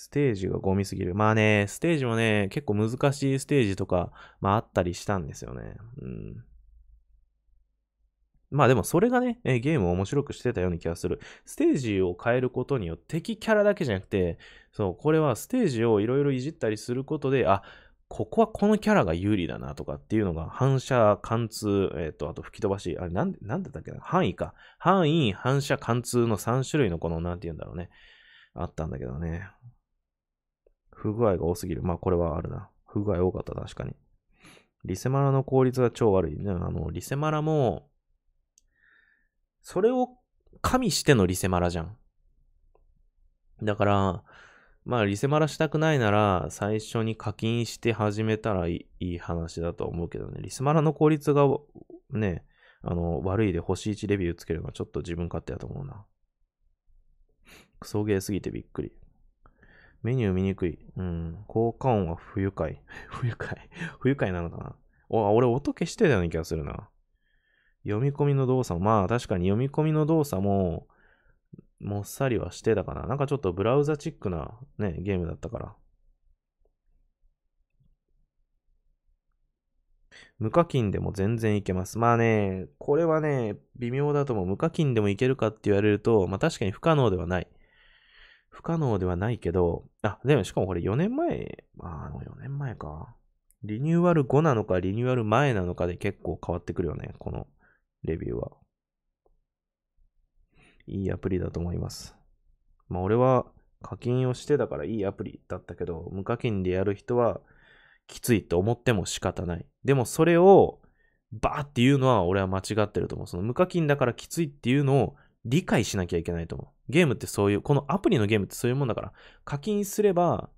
S1: ステージがゴミすぎる。まあね、ステージもね、結構難しいステージとか、まああったりしたんですよね。うん。まあでもそれがね、えゲームを面白くしてたような気がする。ステージを変えることによって敵キャラだけじゃなくて、そう、これはステージをいろいろいじったりすることで、あ、ここはこのキャラが有利だなとかっていうのが反射、貫通、えっ、ー、と、あと吹き飛ばし、あれなんで、なんだったっけな範囲か。範囲、反射、貫通の3種類のこの、なんて言うんだろうね。あったんだけどね。不具合が多すぎる。まあこれはあるな。不具合多かった、確かに。リセマラの効率が超悪い。ね、あの、リセマラも、それを加味してのリセマラじゃん。だから、まあ、リセマラしたくないなら、最初に課金して始めたらいい話だと思うけどね。リセマラの効率が、ね、あの、悪いで星1レビューつけるのはちょっと自分勝手だと思うな。クソゲーすぎてびっくり。メニュー見にくい。うん。効果音は不愉快。不愉快 不愉快なのかなお、俺音消してたような気がするな。読み込みの動作も、まあ確かに読み込みの動作も、もっさりはしてたかな。なんかちょっとブラウザチックなね、ゲームだったから。無課金でも全然いけます。まあね、これはね、微妙だと思う。無課金でもいけるかって言われると、まあ確かに不可能ではない。不可能ではないけど、あ、でもしかもこれ4年前、あの4年前か。リニューアル後なのか、リニューアル前なのかで結構変わってくるよね、このレビューは。いいアプリだと思います。まあ俺は課金をしてだからいいアプリだったけど、無課金でやる人はきついと思っても仕方ない。でもそれをバーっていうのは俺は間違ってると思う。その無課金だからきついっていうのを理解しなきゃいけないと思う。ゲームってそういう、このアプリのゲームってそういうもんだから、課金すれば、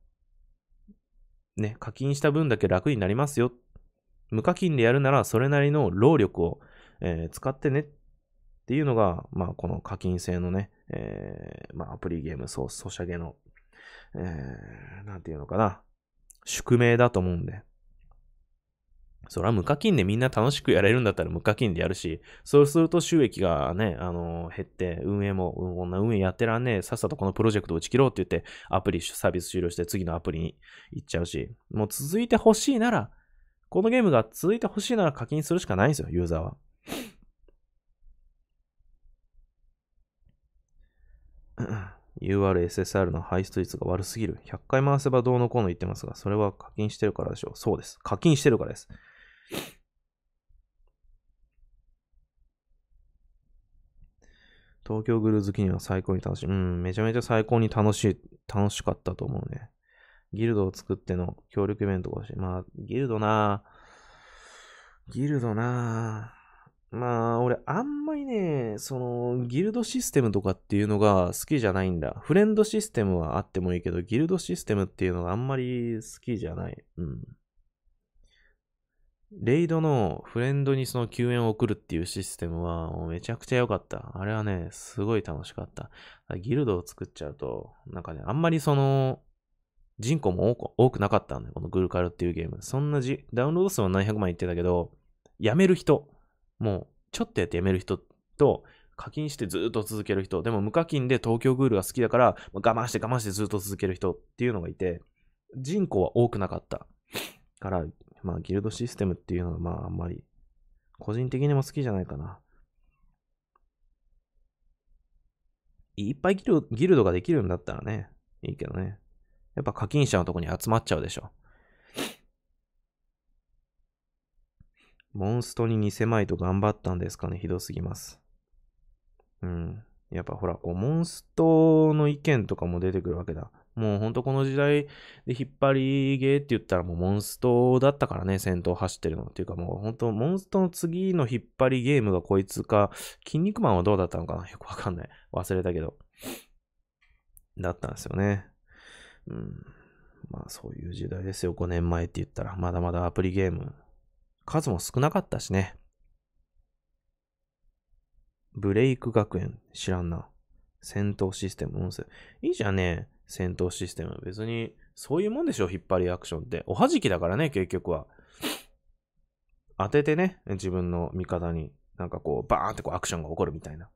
S1: ね、課金した分だけ楽になりますよ。無課金でやるなら、それなりの労力を、えー、使ってねっていうのが、まあ、この課金制のね、えー、まあ、アプリゲーム、そう、ソシャゲの、えー、なんていうのかな、宿命だと思うんで。それは無課金でみんな楽しくやれるんだったら無課金でやるし、そうすると収益がね、あのー、減って、運営も、こんな運営やってらんねえ、さっさとこのプロジェクト打ち切ろうって言って、アプリ、サービス終了して次のアプリに行っちゃうし、もう続いてほしいなら、このゲームが続いてほしいなら課金するしかないんですよ、ユーザーは。URSSR の排出率が悪すぎる。100回回せばどうのこうの言ってますが、それは課金してるからでしょう。そうです。課金してるからです。東京グルーズ記念は最高に楽しい。うん、めちゃめちゃ最高に楽しい、楽しかったと思うね。ギルドを作っての協力イベントが欲しい。まあ、ギルドなギルドなまあ、俺、あんまりね、その、ギルドシステムとかっていうのが好きじゃないんだ。フレンドシステムはあってもいいけど、ギルドシステムっていうのがあんまり好きじゃない。うん。レイドのフレンドにその救援を送るっていうシステムはめちゃくちゃ良かった。あれはね、すごい楽しかった。ギルドを作っちゃうと、なんかね、あんまりその、人口も多くなかったんだよ。このグルカルっていうゲーム。そんなじダウンロード数は何百万いってたけど、やめる人、もうちょっとやってやめる人と、課金してずっと続ける人、でも無課金で東京グールが好きだから、我慢して我慢してずっと続ける人っていうのがいて、人口は多くなかった。から、まあ、ギルドシステムっていうのは、まあ、あんまり、個人的にも好きじゃないかな。いっぱいギルギルドができるんだったらね、いいけどね。やっぱ課金者のとこに集まっちゃうでしょ。モンストに偽まいと頑張ったんですかね、ひどすぎます。うん。やっぱほら、こう、モンストの意見とかも出てくるわけだ。もうほんとこの時代で引っ張りゲーって言ったらもうモンストだったからね、先頭走ってるの。っていうかもうほんとモンストの次の引っ張りゲームがこいつか、筋肉マンはどうだったのかな よくわかんない。忘れたけど。だったんですよね。うん。まあそういう時代ですよ。5年前って言ったら。まだまだアプリゲーム。数も少なかったしね。ブレイク学園。知らんな。戦闘システム。いいじゃんね。戦闘システム。別に、そういうもんでしょ、引っ張りアクションって。おはじきだからね、結局は。当ててね、自分の味方に、なんかこう、バーンってこうアクションが起こるみたいな。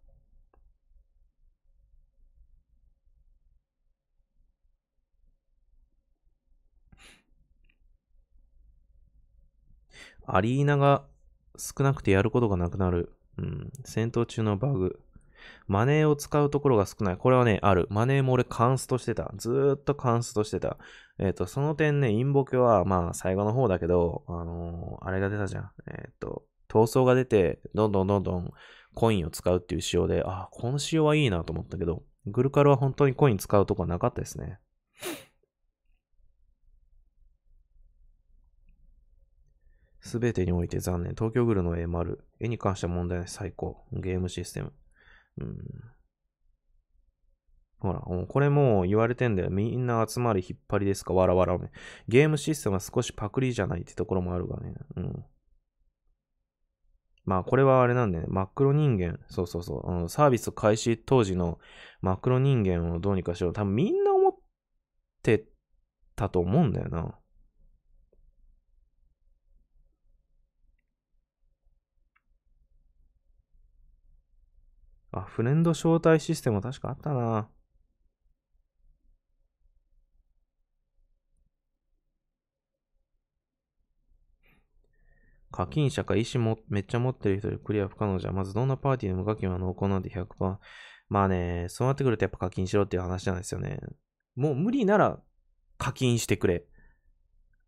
S1: アリーナが少なくてやることがなくなる。うん、戦闘中のバグ。マネーを使うところが少ない。これはね、ある。マネーも俺カンストしてた。ずーっとカンストしてた。えっ、ー、と、その点ね、インボケは、まあ、最後の方だけど、あのー、あれが出たじゃん。えっ、ー、と、闘争が出て、どんどんどんどんコインを使うっていう仕様で、あ、この仕様はいいなと思ったけど、グルカルは本当にコイン使うとこはなかったですね。すべてにおいて残念。東京グルの A 丸。絵に関しては問題ない。最高。ゲームシステム。うん。ほら、これもう言われてんだよ。みんな集まり引っ張りですかわらわら。ゲームシステムは少しパクリじゃないってところもあるがね。うん。まあこれはあれなんだよね。真っ黒人間。そうそうそう。うん、サービス開始当時の真っ黒人間をどうにかしよう。多分みんな思ってたと思うんだよな。あ、フレンド招待システム確かあったな。課金者か意思もめっちゃ持ってる人でクリア不可能じゃ、まずどんなパーティーでも課金は濃厚なんで100%。まあね、そうなってくるとやっぱ課金しろっていう話なんですよね。もう無理なら課金してくれ。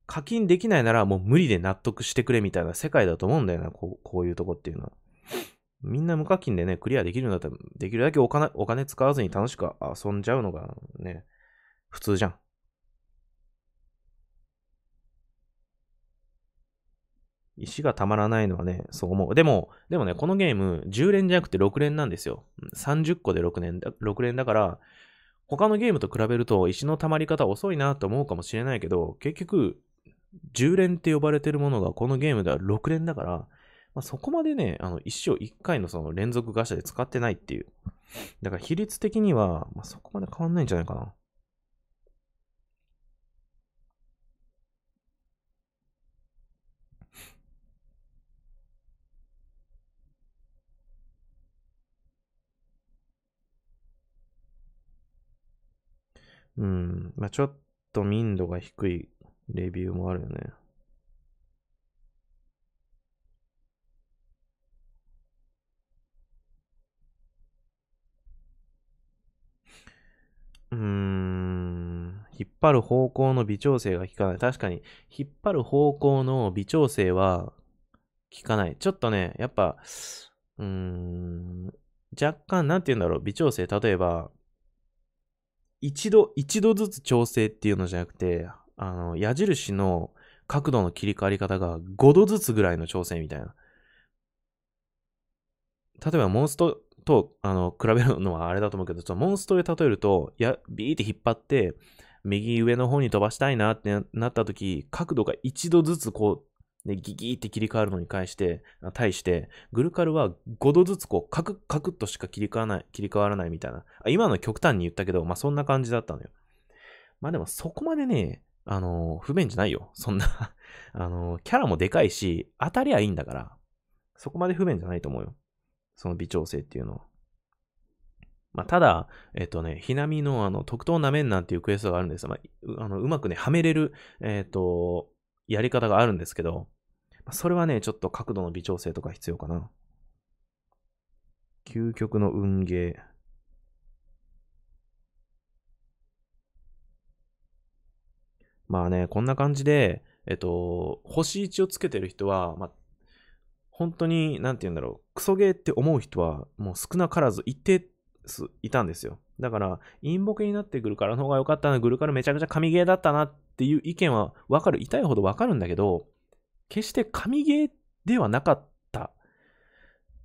S1: 課金できないならもう無理で納得してくれみたいな世界だと思うんだよな、こうこういうとこっていうのは。みんな無課金でね、クリアできるんだったら、できるだけお金、お金使わずに楽しく遊んじゃうのがね、普通じゃん。石がたまらないのはね、そう思う。でも、でもね、このゲーム、10連じゃなくて6連なんですよ。30個で6連だ ,6 連だから、他のゲームと比べると石のたまり方遅いなと思うかもしれないけど、結局、10連って呼ばれてるものがこのゲームでは6連だから、まあ、そこまでね、あの、一生一回のその連続ガシャで使ってないっていう。だから比率的には、まあ、そこまで変わんないんじゃないかな。うん。まあ、ちょっと民度が低いレビューもあるよね。うーん、引っ張る方向の微調整が効かない。確かに、引っ張る方向の微調整は効かない。ちょっとね、やっぱ、うーん、若干、なんて言うんだろう、微調整。例えば、一度、一度ずつ調整っていうのじゃなくて、あの、矢印の角度の切り替わり方が5度ずつぐらいの調整みたいな。例えばモンスト、と、あの、比べるのはあれだと思うけど、そのモンストで例えると、や、ビーって引っ張って、右上の方に飛ばしたいなってなった時、角度が一度ずつこう、ね、ギギーって切り替わるのに対して、対して、グルカルは5度ずつこう、カクッカクッとしか切り替わらない、切り替わらないみたいな。あ今の極端に言ったけど、まあそんな感じだったのよ。まあでもそこまでね、あのー、不便じゃないよ。そんな あのー、キャラもでかいし、当たりゃいいんだから、そこまで不便じゃないと思うよ。その微調整っていうのまあ、ただ、えっとね、ひなみのあの、特等なめんなんていうクエストがあるんですまあ、あの、うまくね、はめれる、えっ、ー、と、やり方があるんですけど、それはね、ちょっと角度の微調整とか必要かな。究極の運ゲー。まあね、こんな感じで、えっと、星1をつけてる人は、まあ、本当に、なんて言うんだろう、クソゲーって思う人は、もう少なからず一定いたんですよ。だから、陰ボケになってグルカラの方が良かったな、グルカラめちゃくちゃ神ゲーだったなっていう意見はわかる、痛いほどわかるんだけど、決して神ゲーではなかった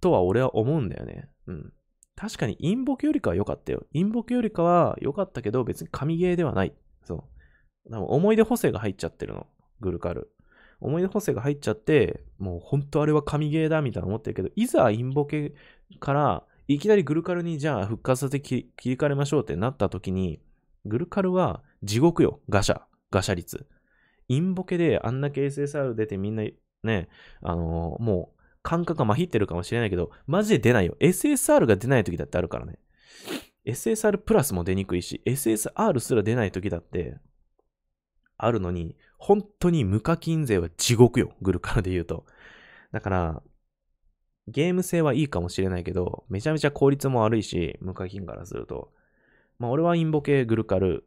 S1: とは俺は思うんだよね。うん。確かに陰ボケよりかは良かったよ。陰ボケよりかは良かったけど、別に神ゲーではない。そう。思い出補正が入っちゃってるの、グルカル。思い出補正が入っちゃって、もう本当あれは神ゲーだみたいな思ってるけど、いざインボケからいきなりグルカルにじゃあ復活させて切り替えましょうってなった時に、グルカルは地獄よ、ガシャ、ガシャ率。インボケであんな KSSR 出てみんなね、あのー、もう感覚がまひってるかもしれないけど、マジで出ないよ。SSR が出ない時だってあるからね。SSR プラスも出にくいし、SSR すら出ない時だってあるのに、本当に無課金税は地獄よ。グルカルで言うと。だから、ゲーム性はいいかもしれないけど、めちゃめちゃ効率も悪いし、無課金からすると。まあ俺はインボ系グルカル、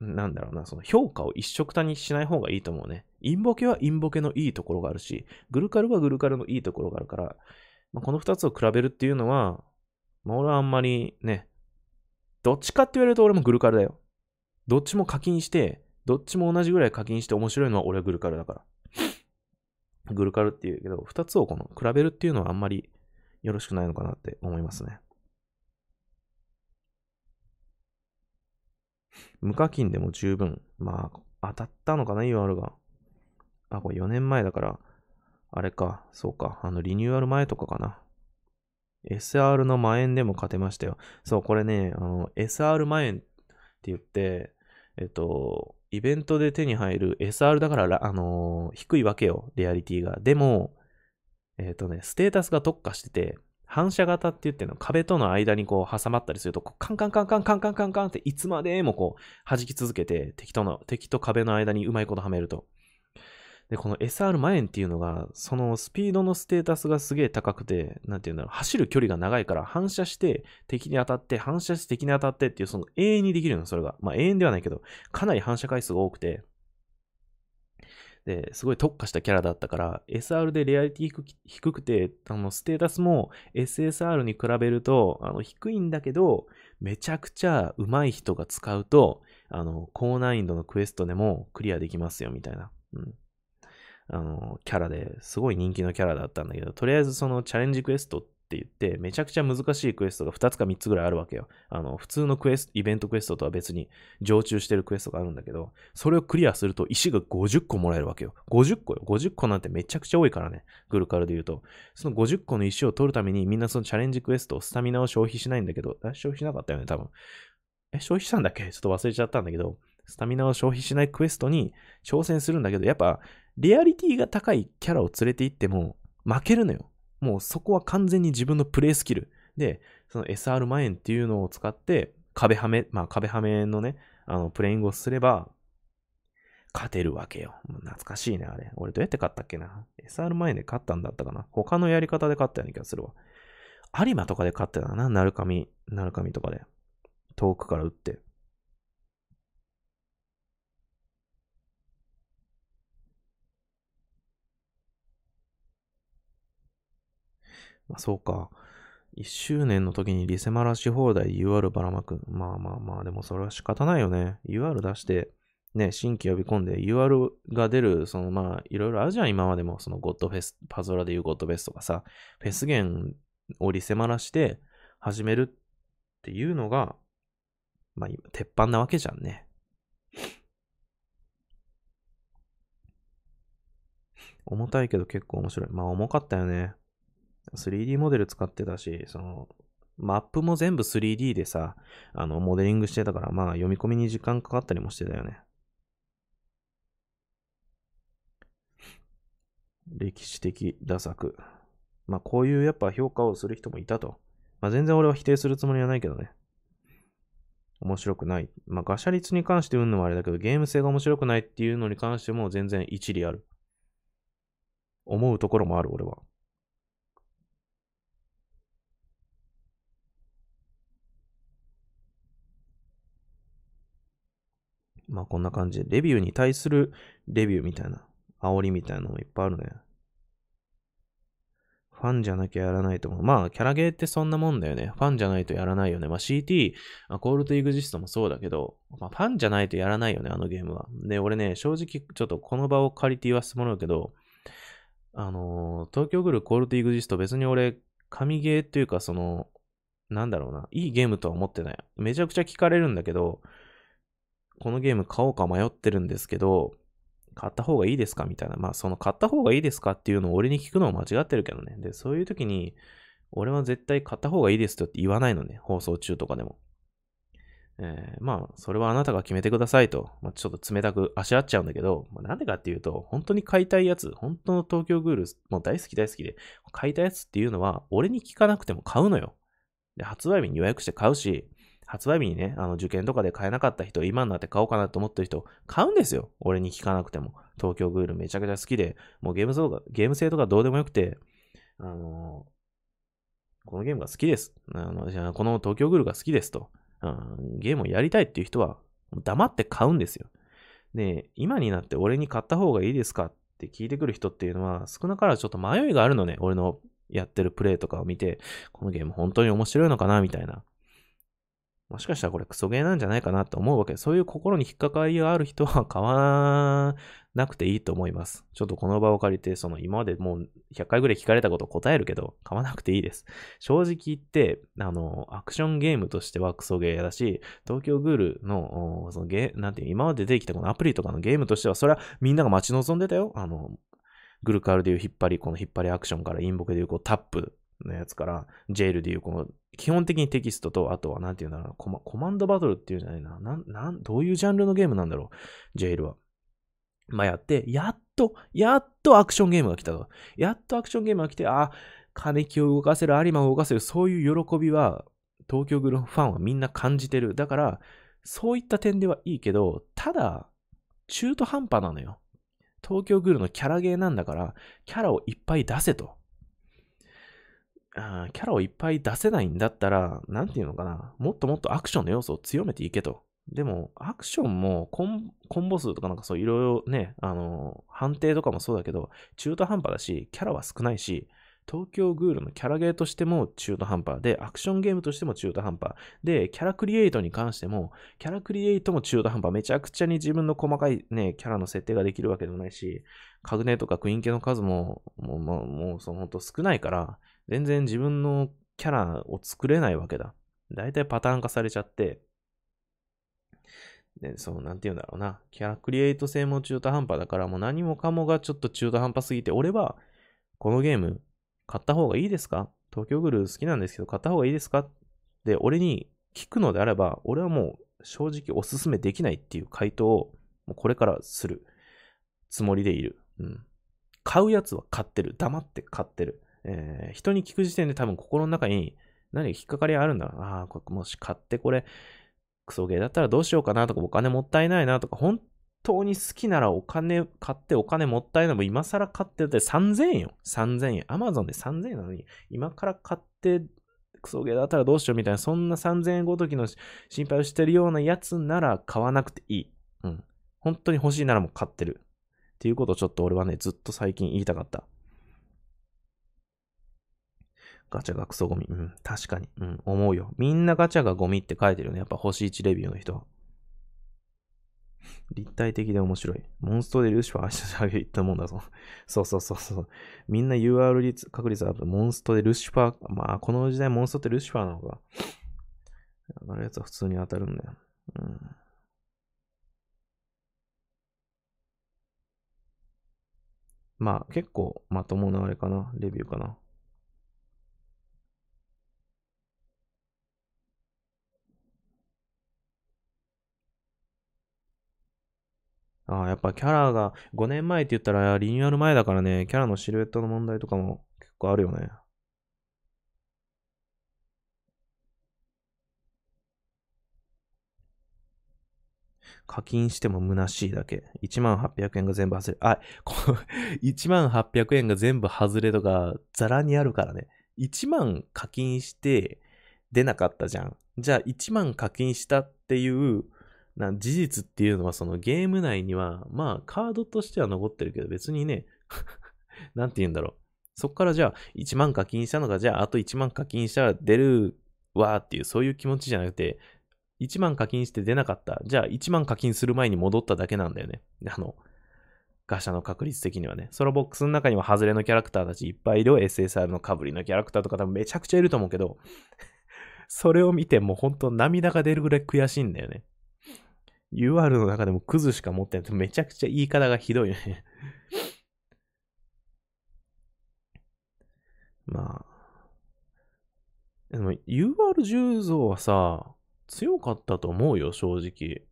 S1: なんだろうな、その評価を一色たにしない方がいいと思うね。インボケはインボケのいいところがあるし、グルカルはグルカルのいいところがあるから、まあ、この2つを比べるっていうのは、まあ俺はあんまりね、どっちかって言われると俺もグルカルだよ。どっちも課金して、どっちも同じぐらい課金して面白いのは俺はグルカルだから。グルカルって言うけど、2つをこの比べるっていうのはあんまりよろしくないのかなって思いますね。無課金でも十分。まあ、当たったのかな、UR が。あ、これ4年前だから、あれか、そうか、あの、リニューアル前とかかな。SR の万円でも勝てましたよ。そう、これね、あの、SR 万円って言って、えっと、イベントで手に入る SR だから、あのー、低いわけよ、レアリティが。でも、えっ、ー、とね、ステータスが特化してて、反射型って言っての壁との間にこう挟まったりすると、カンカンカンカンカンカンカンカンっていつまでもこう弾き続けて、敵との、敵と壁の間にうまいことはめると。で、この SR マエンっていうのが、そのスピードのステータスがすげえ高くて、なんていうんだろう、走る距離が長いから反射して敵に当たって、反射して敵に当たってっていう、その永遠にできるの、それが。まあ永遠ではないけど、かなり反射回数が多くて、で、すごい特化したキャラだったから、SR でレアリティ低くて、あの、ステータスも SSR に比べると、あの、低いんだけど、めちゃくちゃ上手い人が使うと、あの、高難易度のクエストでもクリアできますよ、みたいな。うん。あの、キャラですごい人気のキャラだったんだけど、とりあえずそのチャレンジクエストって言って、めちゃくちゃ難しいクエストが2つか3つぐらいあるわけよ。あの、普通のクエスト、イベントクエストとは別に常駐してるクエストがあるんだけど、それをクリアすると石が50個もらえるわけよ。50個よ。50個なんてめちゃくちゃ多いからね。グルカルで言うと。その50個の石を取るためにみんなそのチャレンジクエスト、スタミナを消費しないんだけど、消費しなかったよね、多分。え、消費したんだっけちょっと忘れちゃったんだけど、スタミナを消費しないクエストに挑戦するんだけど、やっぱリアリティが高いキャラを連れて行っても負けるのよ。もうそこは完全に自分のプレイスキル。で、その SR 万円っていうのを使って壁はめ、まあ壁はめのね、あの、プレイングをすれば、勝てるわけよ。懐かしいね、あれ。俺どうやって勝ったっけな。SR 万円で勝ったんだったかな。他のやり方で勝ったような気がするわ。有馬とかで勝ってたな、鳴神、鳴神とかで。遠くから打って。あ、そうか。一周年の時にリセマラし放題 UR ばらまく。まあまあまあ、でもそれは仕方ないよね。UR 出して、ね、新規呼び込んで UR が出る、そのまあ、いろいろあるじゃん、今までも。そのゴッドフェス、パズドラでいうゴッドフェスとかさ、フェス源をリセマラして始めるっていうのが、まあ、鉄板なわけじゃんね。重たいけど結構面白い。まあ、重かったよね。3D モデル使ってたし、その、マップも全部 3D でさ、あの、モデリングしてたから、まあ、読み込みに時間かかったりもしてたよね。歴史的打作。まあ、こういうやっぱ評価をする人もいたと。まあ、全然俺は否定するつもりはないけどね。面白くない。まあ、ガシャ率に関してうんのはあれだけど、ゲーム性が面白くないっていうのに関しても全然一理ある。思うところもある、俺は。まあこんな感じで、レビューに対するレビューみたいな、煽りみたいなのもいっぱいあるね。ファンじゃなきゃやらないと思う。まあ、キャラゲーってそんなもんだよね。ファンじゃないとやらないよね。まあ CT、コールとイグジストもそうだけど、まあ、ファンじゃないとやらないよね、あのゲームは。で、俺ね、正直ちょっとこの場を借りて言わせてもらうけど、あのー、東京グルコールとイグジスト別に俺、神ゲーっていうかその、なんだろうな、いいゲームとは思ってない。めちゃくちゃ聞かれるんだけど、このゲーム買おうか迷ってるんですけど、買った方がいいですかみたいな。まあ、その買った方がいいですかっていうのを俺に聞くのは間違ってるけどね。で、そういう時に、俺は絶対買った方がいいですって言わないのね。放送中とかでも。えー、まあ、それはあなたが決めてくださいと、まあ、ちょっと冷たくあしらっちゃうんだけど、まあ、なんでかっていうと、本当に買いたいやつ、本当の東京グール、もう大好き大好きで、買いたいやつっていうのは、俺に聞かなくても買うのよ。で、発売日に予約して買うし、発売日にね、あの受験とかで買えなかった人、今になって買おうかなと思ってる人、買うんですよ。俺に聞かなくても。東京グールめちゃくちゃ好きで、もうゲームとか、ゲーム性とかどうでもよくて、あのー、このゲームが好きです。あの、じゃあ、この東京グールが好きですと。うん、ゲームをやりたいっていう人は、黙って買うんですよ。で、今になって俺に買った方がいいですかって聞いてくる人っていうのは、少なからずちょっと迷いがあるのね。俺のやってるプレイとかを見て、このゲーム本当に面白いのかなみたいな。もしかしたらこれクソゲーなんじゃないかなと思うわけで、そういう心に引っかかりがある人は買わなくていいと思います。ちょっとこの場を借りて、その今までもう100回ぐらい聞かれたこと答えるけど、買わなくていいです。正直言って、あの、アクションゲームとしてはクソゲーだし、東京グールの、そのゲなんていう、今まで出てきたこのアプリとかのゲームとしては、それはみんなが待ち望んでたよ。あの、グルカールでいう引っ張り、この引っ張りアクションからインボケでいうこうタップのやつから、ジェイルでいうこの基本的にテキストと、あとは、なんていうんだろうコマ、コマンドバトルっていうんじゃないな。なん、なん、どういうジャンルのゲームなんだろう、ジェイルは。まあ、やって、やっと、やっとアクションゲームが来たと。やっとアクションゲームが来て、あ、金木を動かせる、有馬を動かせる、そういう喜びは、東京グルーファンはみんな感じてる。だから、そういった点ではいいけど、ただ、中途半端なのよ。東京グルのキャラゲーなんだから、キャラをいっぱい出せと。キャラをいっぱい出せないんだったら、なんていうのかな、もっともっとアクションの要素を強めていけと。でも、アクションもコン、コンボ数とかなんかそういろいろね、あのー、判定とかもそうだけど、中途半端だし、キャラは少ないし、東京グールのキャラゲーとしても中途半端で、アクションゲームとしても中途半端で、キャラクリエイトに関しても、キャラクリエイトも中途半端。めちゃくちゃに自分の細かいね、キャラの設定ができるわけでもないし、カグネとかクイーン系の数も、もう、もう、もうそのほんと少ないから、全然自分のキャラを作れないわけだ。だいたいパターン化されちゃって、で、そう、なんて言うんだろうな。キャラクリエイト性も中途半端だから、もう何もかもがちょっと中途半端すぎて、俺は、このゲーム、買った方がいいですか東京グルー好きなんですけど、買った方がいいですかで、俺に聞くのであれば、俺はもう、正直おすすめできないっていう回答を、もうこれからするつもりでいる。うん。買うやつは買ってる。黙って買ってる。えー、人に聞く時点で多分心の中に何か引っかかりあるんだろうな。あもし買ってこれ、クソゲーだったらどうしようかなとか、お金もったいないなとか、本当に好きならお金買ってお金もったいないも今更買ってて3000円よ。3000円。Amazon で3000円なのに、今から買ってクソゲーだったらどうしようみたいな、そんな3000円ごときの心配をしてるようなやつなら買わなくていい。うん。本当に欲しいならもう買ってる。っていうことをちょっと俺はね、ずっと最近言いたかった。ガチャがクソゴミ。うん、確かに。うん、思うよ。みんなガチャがゴミって書いてるよね。やっぱ星1レビューの人は。立体的で面白い。モンストでルシファー足上げいったもんだぞ。そうそうそうそう。みんな UR 率確率アップ。モンストでルシファー、まあ、この時代モンストってルシファーなのか。が。あるやつは普通に当たるんだよ。うん。まあ、結構まともなあれかな。レビューかな。ああ、やっぱキャラが、5年前って言ったらリニューアル前だからね、キャラのシルエットの問題とかも結構あるよね。課金しても虚しいだけ。1800円が全部外れ。あ、この1800 円が全部外れとか、ザラにあるからね。1万課金して出なかったじゃん。じゃあ1万課金したっていう事実っていうのはそのゲーム内には、まあカードとしては残ってるけど別にね なんて言うんだろう。そこからじゃあ1万課金したのが、じゃああと1万課金したら出るわっていう、そういう気持ちじゃなくて、1万課金して出なかった。じゃあ1万課金する前に戻っただけなんだよね。あの、ガシャの確率的にはね。ソロボックスの中にはハズレのキャラクターたちいっぱいいるよ。SSR のかぶりのキャラクターとか多分めちゃくちゃいると思うけど、それを見てもう本当涙が出るぐらい悔しいんだよね。UR の中でもクズしか持ってない。めちゃくちゃ言い方がひどいね まあ。でも UR10 像はさ、強かったと思うよ、正直。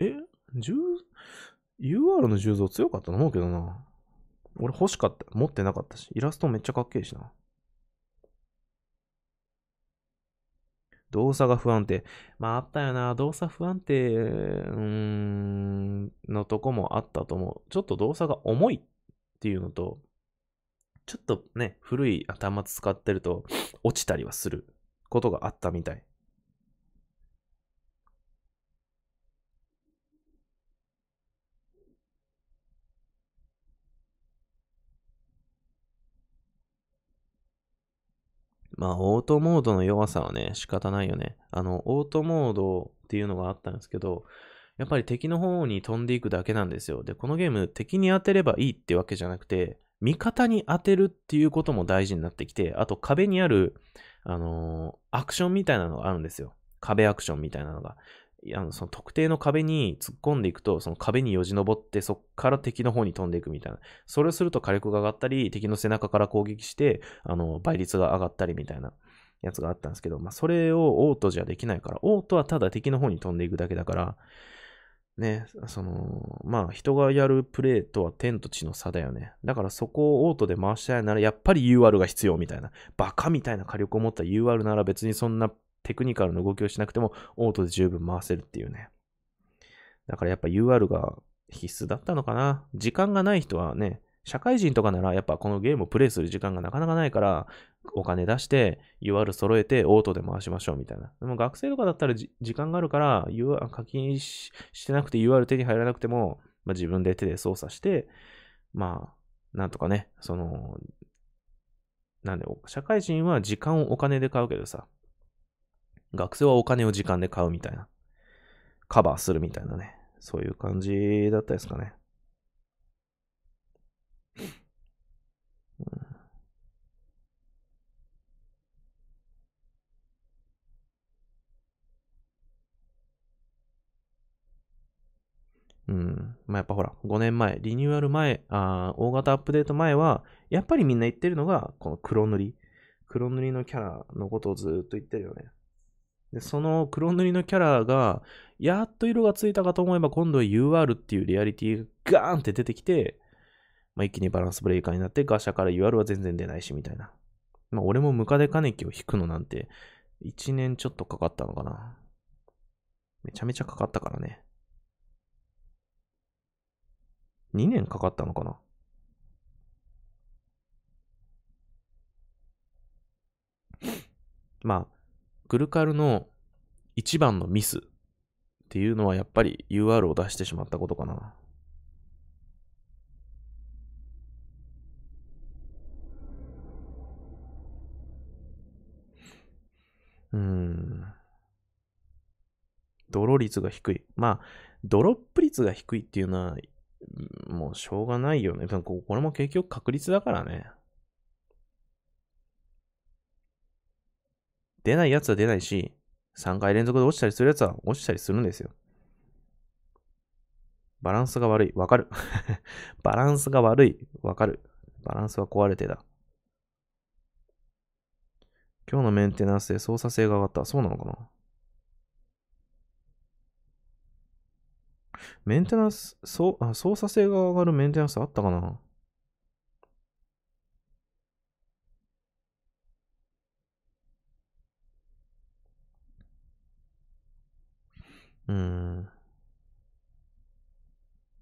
S1: え UR の10像強かったと思うけどな。俺欲しかった。持ってなかったし。イラストめっちゃかっけえしな。動作が不安定。まああったよな。動作不安定、うーん、のとこもあったと思う。ちょっと動作が重いっていうのと、ちょっとね、古い端末使ってると落ちたりはすることがあったみたい。まあ、オートモードの弱さはね、仕方ないよね。あの、オートモードっていうのがあったんですけど、やっぱり敵の方に飛んでいくだけなんですよ。で、このゲーム、敵に当てればいいってわけじゃなくて、味方に当てるっていうことも大事になってきて、あと壁にある、あのー、アクションみたいなのがあるんですよ。壁アクションみたいなのが。あのその特定の壁に突っ込んでいくと、その壁によじ登って、そこから敵の方に飛んでいくみたいな。それをすると火力が上がったり、敵の背中から攻撃して、あの、倍率が上がったりみたいなやつがあったんですけど、まあ、それをオートじゃできないから、オートはただ敵の方に飛んでいくだけだから、ね、その、まあ、人がやるプレイとは天と地の差だよね。だからそこをオートで回したいなら、やっぱり UR が必要みたいな。バカみたいな火力を持った UR なら別にそんなテクニカルな動きをしなくても、オートで十分回せるっていうね。だからやっぱ UR が必須だったのかな。時間がない人はね、社会人とかならやっぱこのゲームをプレイする時間がなかなかないから、お金出して UR 揃えてオートで回しましょうみたいな。でも学生とかだったら時間があるから、UR、課金してなくて UR 手に入らなくても、まあ、自分で手で操作して、まあ、なんとかね、その、なんで、社会人は時間をお金で買うけどさ、学生はお金を時間で買うみたいな。カバーするみたいなね。そういう感じだったですかね。うんうん。まあ、やっぱほら、5年前、リニューアル前、あ大型アップデート前は、やっぱりみんな言ってるのが、この黒塗り。黒塗りのキャラのことをずっと言ってるよね。で、その黒塗りのキャラが、やっと色がついたかと思えば今度は UR っていうリアリティがガーンって出てきて、まあ、一気にバランスブレーカーになってガシャから UR は全然出ないしみたいな。まあ、俺もムカデカネキを引くのなんて1年ちょっとかかったのかな。めちゃめちゃかかったからね。2年かかったのかな。まあ、グルカルの一番のミスっていうのはやっぱり UR を出してしまったことかな。うん。ドロ率が低い。まあ、ドロップ率が低いっていうのは、もうしょうがないよね。これも結局確率だからね。出ないやつは出ないし、3回連続で落ちたりするやつは落ちたりするんですよ。バランスが悪い。わかる。バランスが悪い。わかる。バランスは壊れてだ。今日のメンテナンスで操作性が上がった。そうなのかなメンテナンス、そう、あ、操作性が上がるメンテナンスあったかなうん。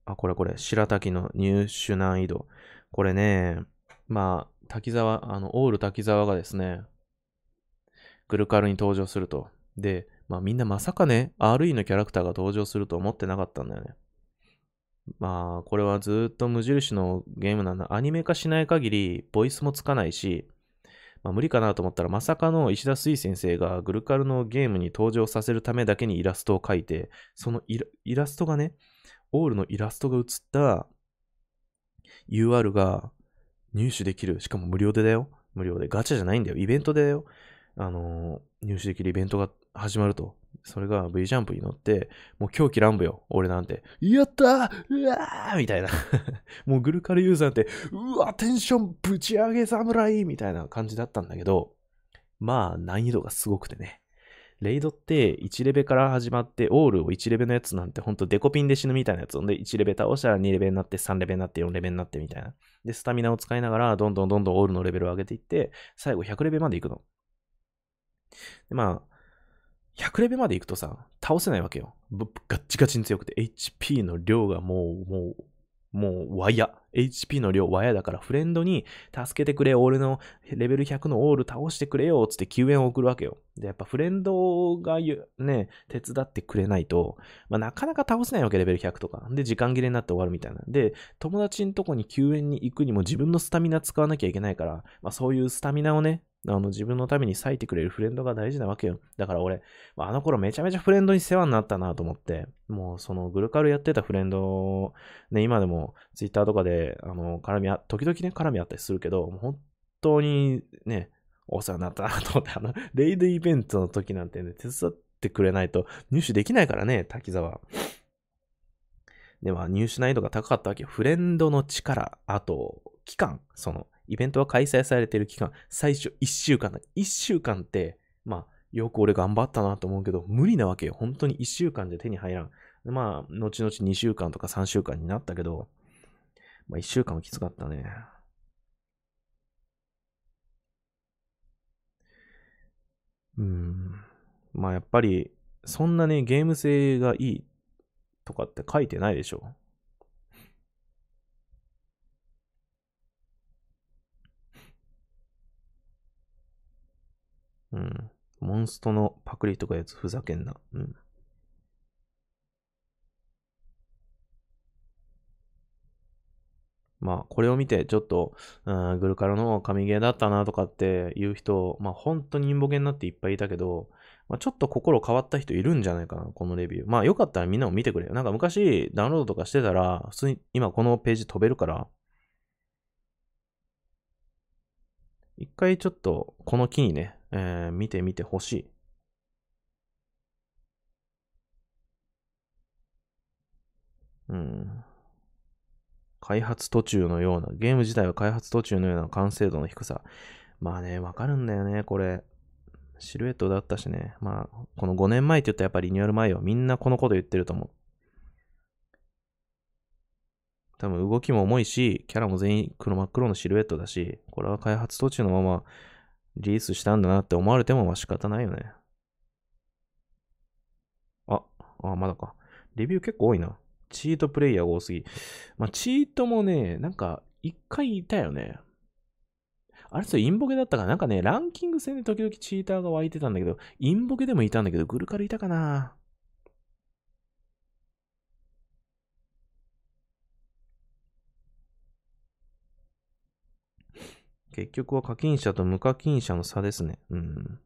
S1: あ、これこれ、白滝の入手難易度。これね、まあ、滝沢、あの、オール滝沢がですね、グルカルに登場すると。で、まあみんなまさかね、RE のキャラクターが登場すると思ってなかったんだよね。まあ、これはずっと無印のゲームなんだ。アニメ化しない限り、ボイスもつかないし、まあ、無理かなと思ったら、まさかの石田水先生がグルカルのゲームに登場させるためだけにイラストを描いて、そのイラストがね、オールのイラストが写った UR が入手できる。しかも無料でだよ。無料で。ガチャじゃないんだよ。イベントだよ。あのー、入手できるイベントが始まると。それが V ジャンプに乗って、もう狂気乱舞よ、俺なんて。やったーうわーみたいな もうグルカルユーザーって、うわ、テンションぶち上げ侍みたいな感じだったんだけど、まあ難易度がすごくてね。レイドって1レベから始まって、オールを1レベのやつなんてほんとデコピンで死ぬみたいなやつ。ほんで1レベ倒したら2レベになって、3レベになって、4レベになってみたいな。で、スタミナを使いながら、どんどんどんどんオールのレベルを上げていって、最後100レベまで行くの。で、まあ、100レベまで行くとさ、倒せないわけよ。ガッチガチに強くて、HP の量がもう、もう、もう、ワイヤ。HP の量、ワイヤだから、フレンドに、助けてくれ、俺のレベル100のオール倒してくれよ、つって救援を送るわけよ。で、やっぱフレンドがね、手伝ってくれないと、まあ、なかなか倒せないわけ、レベル100とか。で、時間切れになって終わるみたいな。で、友達のとこに救援に行くにも自分のスタミナ使わなきゃいけないから、まあ、そういうスタミナをね、あの、自分のために割いてくれるフレンドが大事なわけよ。だから俺、あの頃めちゃめちゃフレンドに世話になったなと思って、もうそのグルカルやってたフレンド、ね、今でもツイッターとかで、あの、絡みあ、時々ね、絡みあったりするけど、もう本当にね、お世話になったなと思って、あの、レイドイベントの時なんてね、手伝ってくれないと入手できないからね、滝沢。で、は、入手難易度が高かったわけよ。フレンドの力、あと、期間、その、イベントは開催されている期間、最初1週間だ。1週間って、まあ、よく俺頑張ったなと思うけど、無理なわけよ。本当に1週間じゃ手に入らん。まあ、後々2週間とか3週間になったけど、まあ1週間はきつかったね。うん。まあやっぱり、そんなね、ゲーム性がいいとかって書いてないでしょ。うん。モンストのパクリとかやつふざけんな。うん。まあ、これを見て、ちょっと、ん、グルカロの神ゲーだったなとかっていう人、まあ、本当に陰謀ゲになっていっぱいいたけど、まあ、ちょっと心変わった人いるんじゃないかな、このレビュー。まあ、よかったらみんなも見てくれよ。なんか昔、ダウンロードとかしてたら、普通に今このページ飛べるから、一回ちょっと、この木にね、えー、見てみてほしい。うん。開発途中のような、ゲーム自体は開発途中のような完成度の低さ。まあね、わかるんだよね、これ。シルエットだったしね。まあ、この5年前って言ったらやっぱリニューアル前よ。みんなこのこと言ってると思う。多分動きも重いし、キャラも全員黒真っ黒のシルエットだし、これは開発途中のままリリースしたんだなって思われても仕方ないよね。あ、あ、まだか。レビュー結構多いな。チートプレイヤー多すぎ。まあ、チートもね、なんか、一回いたよね。あれ、それインボケだったかななんかね、ランキング戦で時々チーターが湧いてたんだけど、インボケでもいたんだけど、グルカルいたかな結局は課金者と無課金者の差ですね。うん。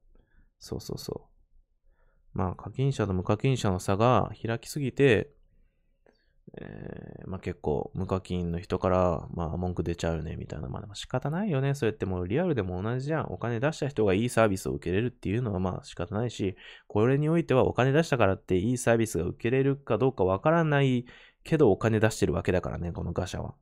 S1: そうそうそう。まあ、課金者と無課金者の差が開きすぎて、えー、まあ結構無課金の人から、まあ文句出ちゃうね、みたいな。まあでも仕方ないよね。それってもうリアルでも同じじゃん。お金出した人がいいサービスを受けれるっていうのはまあ仕方ないし、これにおいてはお金出したからっていいサービスが受けれるかどうかわからないけどお金出してるわけだからね、このガシャは。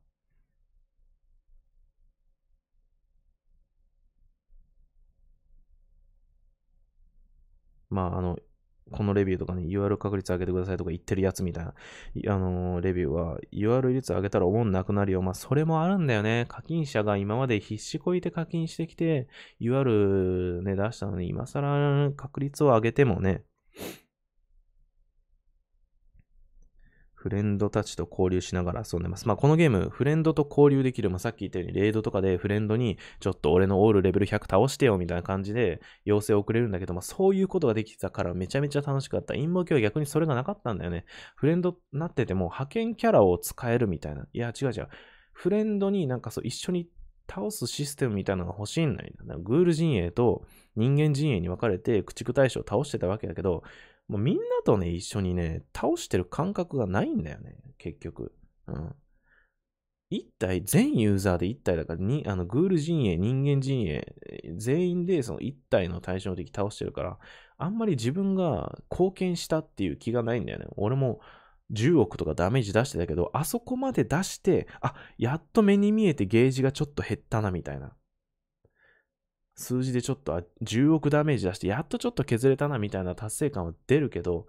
S1: まあ、あの、このレビューとかに u r 確率上げてくださいとか言ってるやつみたいな、あのレビューは u r 率上げたらおもんなくなるよ。まあ、それもあるんだよね。課金者が今まで必死こいて課金してきて、u r ね、出したのに、今更確率を上げてもね、フレンドたちと交流しながら遊んでます。まあ、このゲーム、フレンドと交流できる、まあ、さっき言ったように、レイドとかでフレンドに、ちょっと俺のオールレベル100倒してよ、みたいな感じで、要請を送れるんだけど、まあ、そういうことができてたから、めちゃめちゃ楽しかった。陰謀教は逆にそれがなかったんだよね。フレンドになってても、派遣キャラを使えるみたいな。いや、違う違う。フレンドになんかそう、一緒に倒すシステムみたいなのが欲しいんだよ。グール陣営と人間陣営に分かれて、駆逐大将を倒してたわけだけど、もうみんなとね、一緒にね、倒してる感覚がないんだよね、結局。うん。一体、全ユーザーで一体だからに、あの、グール陣営、人間陣営、全員でその一体の対象的倒してるから、あんまり自分が貢献したっていう気がないんだよね。俺も10億とかダメージ出してたけど、あそこまで出して、あ、やっと目に見えてゲージがちょっと減ったな、みたいな。数字でちょっと10億ダメージ出して、やっとちょっと削れたなみたいな達成感は出るけど、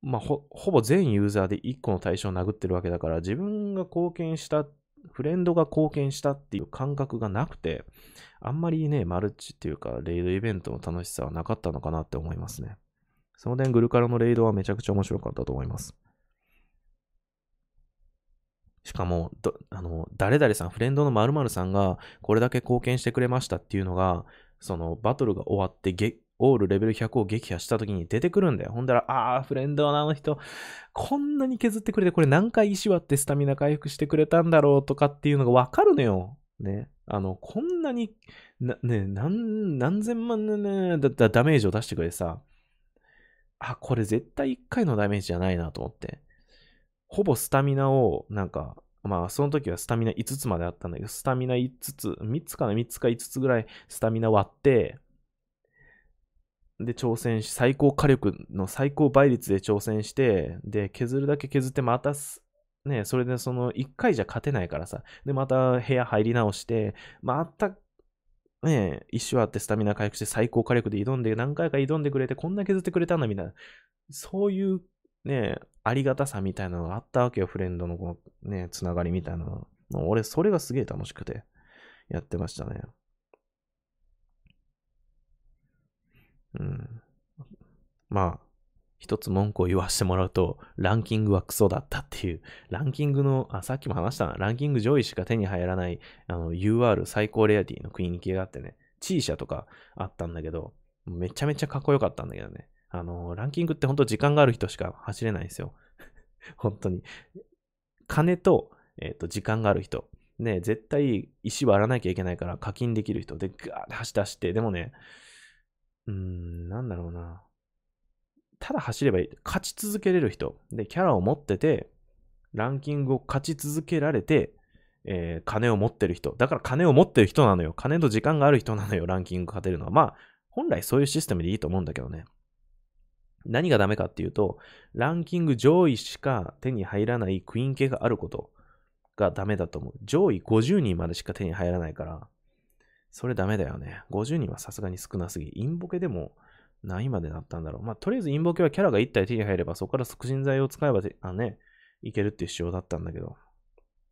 S1: まあ、ほぼ全ユーザーで1個の対象を殴ってるわけだから、自分が貢献した、フレンドが貢献したっていう感覚がなくて、あんまりね、マルチっていうか、レイドイベントの楽しさはなかったのかなって思いますね。その点、グルカラのレイドはめちゃくちゃ面白かったと思います。しかも、あの、誰々さん、フレンドの〇〇さんがこれだけ貢献してくれましたっていうのが、そのバトルが終わって、オールレベル100を撃破した時に出てくるんだよ。ほんだら、あー、フレンドのあの人、こんなに削ってくれて、これ何回石割ってスタミナ回復してくれたんだろうとかっていうのがわかるのよ。ね。あの、こんなに、な、ね、何、何千万のね、ダメージを出してくれてさ、あ、これ絶対1回のダメージじゃないなと思って。ほぼスタミナを、なんか、まあ、その時はスタミナ5つまであったんだけど、スタミナ5つ、3つかな、3つか5つぐらいスタミナ割って、で、挑戦し、最高火力の最高倍率で挑戦して、で、削るだけ削って、またね、それでその1回じゃ勝てないからさ、で、また部屋入り直して、また、ね、一周あってスタミナ回復して最高火力で挑んで、何回か挑んでくれて、こんな削ってくれたんだみたいな、そういうね、ありがたさみたいなのがあったわけよ。フレンドのこのね、つながりみたいなの。俺、それがすげえ楽しくて、やってましたね。うん。まあ、一つ文句を言わせてもらうと、ランキングはクソだったっていう、ランキングの、あ、さっきも話したな、ランキング上位しか手に入らない、あの、UR 最高レアティの国に系があってね、チーシャとかあったんだけど、めちゃめちゃかっこよかったんだけどね。あの、ランキングって本当時間がある人しか走れないんですよ。本当に。金と、えっ、ー、と、時間がある人。ね、絶対石割らなきゃいけないから課金できる人でガーッ走って走って、でもね、うーん、なんだろうな。ただ走ればいい。勝ち続けれる人。で、キャラを持ってて、ランキングを勝ち続けられて、えー、金を持ってる人。だから金を持ってる人なのよ。金と時間がある人なのよ、ランキング勝てるのは。まあ、本来そういうシステムでいいと思うんだけどね。何がダメかっていうと、ランキング上位しか手に入らないクイーン系があることがダメだと思う。上位50人までしか手に入らないから、それダメだよね。50人はさすがに少なすぎ。インボケでも何位までなったんだろう。まあ、とりあえずインボケはキャラが1体手に入れば、そこから促進剤を使えばあね、いけるっていう仕様だったんだけど。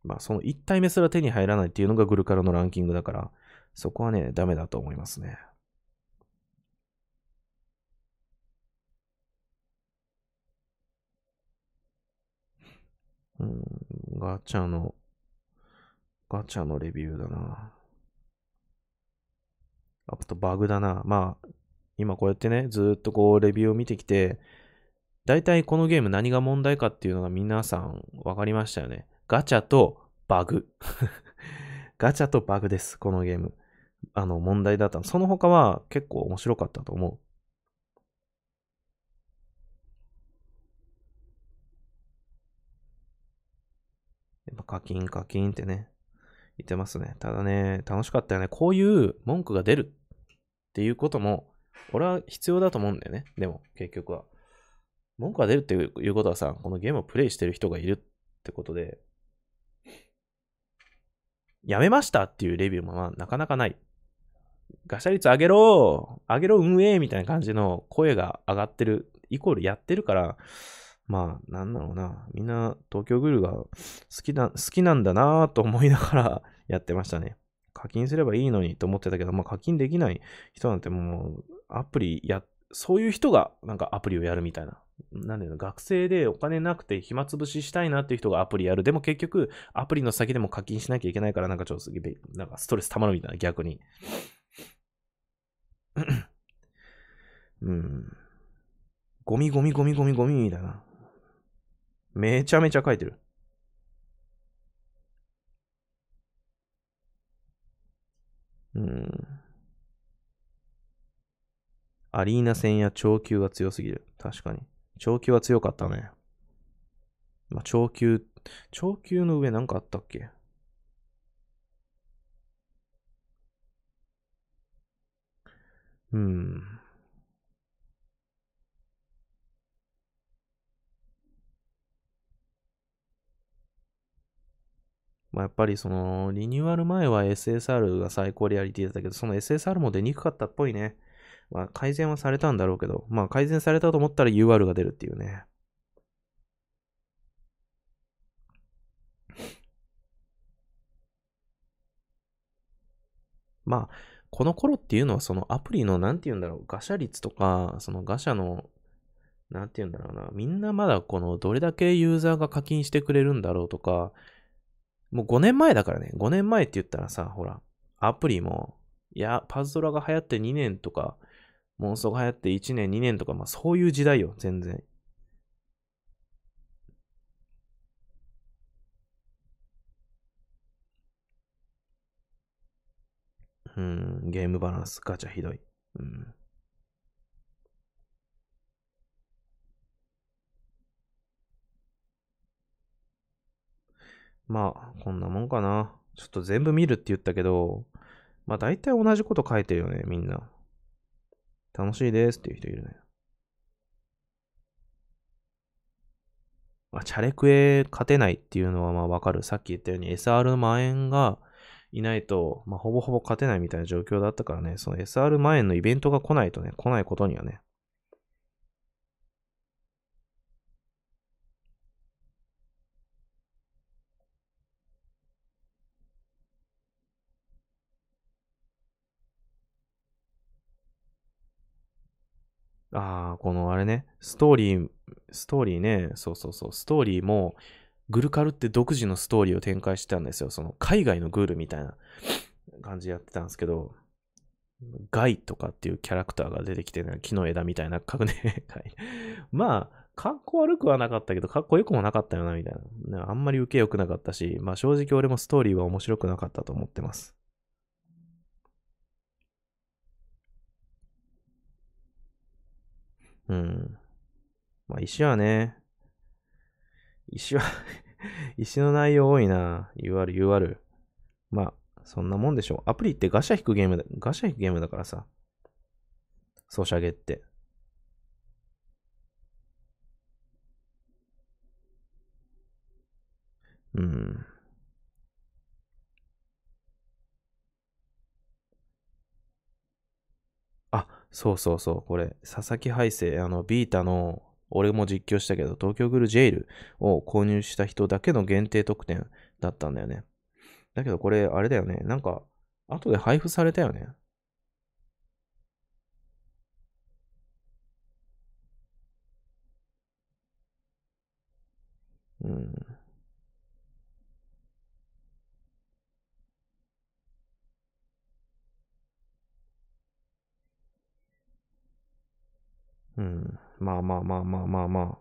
S1: まあ、その1体目すら手に入らないっていうのがグルカルのランキングだから、そこはね、ダメだと思いますね。ガチャの、ガチャのレビューだな。あとバグだな。まあ、今こうやってね、ずっとこうレビューを見てきて、大体このゲーム何が問題かっていうのが皆さん分かりましたよね。ガチャとバグ。ガチャとバグです、このゲーム。あの、問題だったの。その他は結構面白かったと思う。やっぱ課金課金ってね、言ってますね。ただね、楽しかったよね。こういう文句が出るっていうことも、俺は必要だと思うんだよね。でも、結局は。文句が出るっていうことはさ、このゲームをプレイしてる人がいるってことで、やめましたっていうレビューもまあなかなかない。ガシャ率上げろ上げろ運営みたいな感じの声が上がってる、イコールやってるから、まあ、なんだろうな。みんな東京グルが好きな、好きなんだなぁと思いながら やってましたね。課金すればいいのにと思ってたけど、まあ課金できない人なんてもうアプリや、そういう人がなんかアプリをやるみたいな。なんだよ、学生でお金なくて暇つぶししたいなっていう人がアプリやる。でも結局アプリの先でも課金しなきゃいけないからなんかちょっとすげえ、なんかストレス溜まるみたいな、逆に。うん。ゴミゴミゴミゴミゴミみたいな。めちゃめちゃ書いてる。うん。アリーナ戦や長球が強すぎる。確かに。長球は強かったね。まあ、長球、長球の上なんかあったっけうん。まあ、やっぱりその、リニューアル前は SSR が最高リアリティだったけど、その SSR も出にくかったっぽいね。まあ、改善はされたんだろうけど、まあ、改善されたと思ったら UR が出るっていうね。まあ、この頃っていうのはそのアプリの何て言うんだろう、ガシャ率とか、そのガシャの、何て言うんだろうな、みんなまだこのどれだけユーザーが課金してくれるんだろうとか、もう5年前だからね、5年前って言ったらさ、ほら、アプリも、いや、パズドラが流行って2年とか、モンストが流行って1年、2年とか、まあそういう時代よ、全然。うん、ゲームバランスガチャひどい。うん。まあ、こんなもんかな。ちょっと全部見るって言ったけど、まあ大体同じこと書いてるよね、みんな。楽しいですっていう人いるね。まあ、チャレクエ勝てないっていうのはまあわかる。さっき言ったように SR 万円がいないと、まあほぼほぼ勝てないみたいな状況だったからね、その SR 万円のイベントが来ないとね、来ないことにはね、ああ、このあれね、ストーリー、ストーリーね、そうそうそう、ストーリーも、グルカルって独自のストーリーを展開してたんですよ。その海外のグールみたいな感じでやってたんですけど、ガイとかっていうキャラクターが出てきてね、木の枝みたいな革命 まあ、格好悪くはなかったけど、かっこよくもなかったよな、みたいな。あんまり受け良くなかったし、まあ正直俺もストーリーは面白くなかったと思ってます。うん。まあ、石はね、石は 石の内容多いな。UR、UR。まあ、そんなもんでしょう。アプリってガシャ引くゲームだ、ガシャ引くゲームだからさ。ソシャゲって。うん。そうそうそう、これ、佐々木敗生、あの、ビータの、俺も実況したけど、東京グルジェイルを購入した人だけの限定特典だったんだよね。だけどこれ、あれだよね。なんか、後で配布されたよね。うん。うん。まあまあまあまあまあまあ。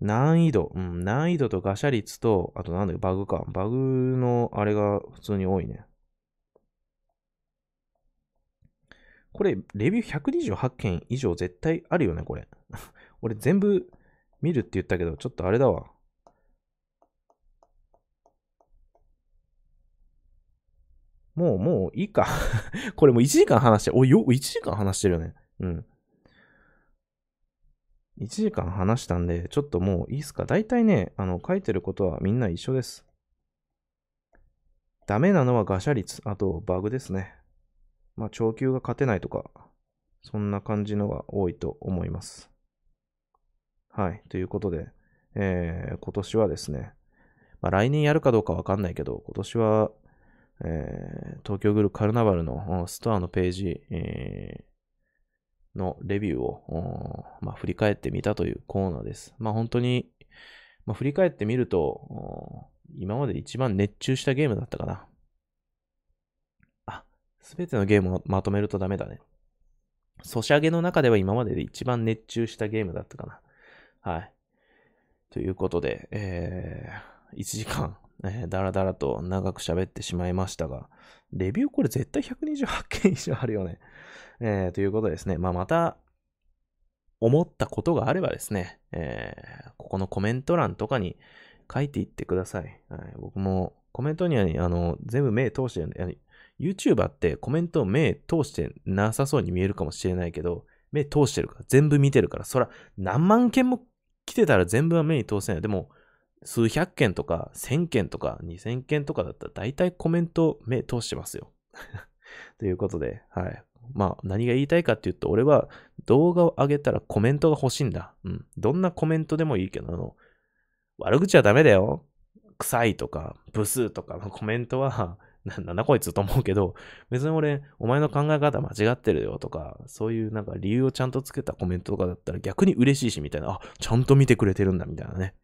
S1: 難易度、うん、難易度とガシャ率と、あとなんだよ、バグか。バグのあれが普通に多いね。これ、レビュー128件以上絶対あるよね、これ。俺全部見るって言ったけど、ちょっとあれだわ。もう、もういいか これもう1時間話して、お、よ、1時間話してるよね。うん。1時間話したんで、ちょっともういいっすか。大体ね、あの、書いてることはみんな一緒です。ダメなのはガシャ率、あとバグですね。まあ、長球が勝てないとか、そんな感じのが多いと思います。はい。ということで、えー、今年はですね、まあ、来年やるかどうかわかんないけど、今年はえー、東京グルカルナバルのストアのページ、えー、のレビューを、まあ、振り返ってみたというコーナーです。まあ、本当に、まあ、振り返ってみると、今まで一番熱中したゲームだったかな。あ、すべてのゲームをまとめるとダメだね。ソシャゲの中では今までで一番熱中したゲームだったかな。はい。ということで、えー、1時間えー、だらだらと長く喋ってしまいましたが、レビューこれ絶対128件以上あるよね。えー、ということですね。まあ、また、思ったことがあればですね、えー、ここのコメント欄とかに書いていってください。はい、僕もコメントには、ね、あの、全部目通して、ね、YouTuber ってコメントを目通してなさそうに見えるかもしれないけど、目通してるから、全部見てるから、そら、何万件も来てたら全部は目に通せない。でも、数百件とか、千件とか、二千件とかだったら、大体コメント目通してますよ。ということで、はい。まあ、何が言いたいかっていうと、俺は動画を上げたらコメントが欲しいんだ。うん。どんなコメントでもいいけど、あの、悪口はダメだよ。臭いとか、ブスとかのコメントは、なんだなこいつと思うけど、別に俺、お前の考え方間違ってるよとか、そういうなんか理由をちゃんとつけたコメントとかだったら逆に嬉しいしみたいな、あ、ちゃんと見てくれてるんだみたいなね。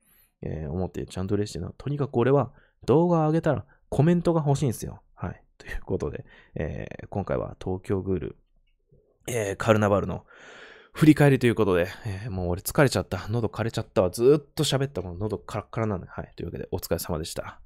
S1: えー、思ってちゃんと嬉しいな。とにかく俺は動画を上げたらコメントが欲しいんですよ。はい。ということで、えー、今回は東京グール、えー、カルナバルの振り返りということで、えー、もう俺疲れちゃった。喉枯れちゃったわ。ずっと喋ったもの、喉カラッカラなので、はい。というわけで、お疲れ様でした。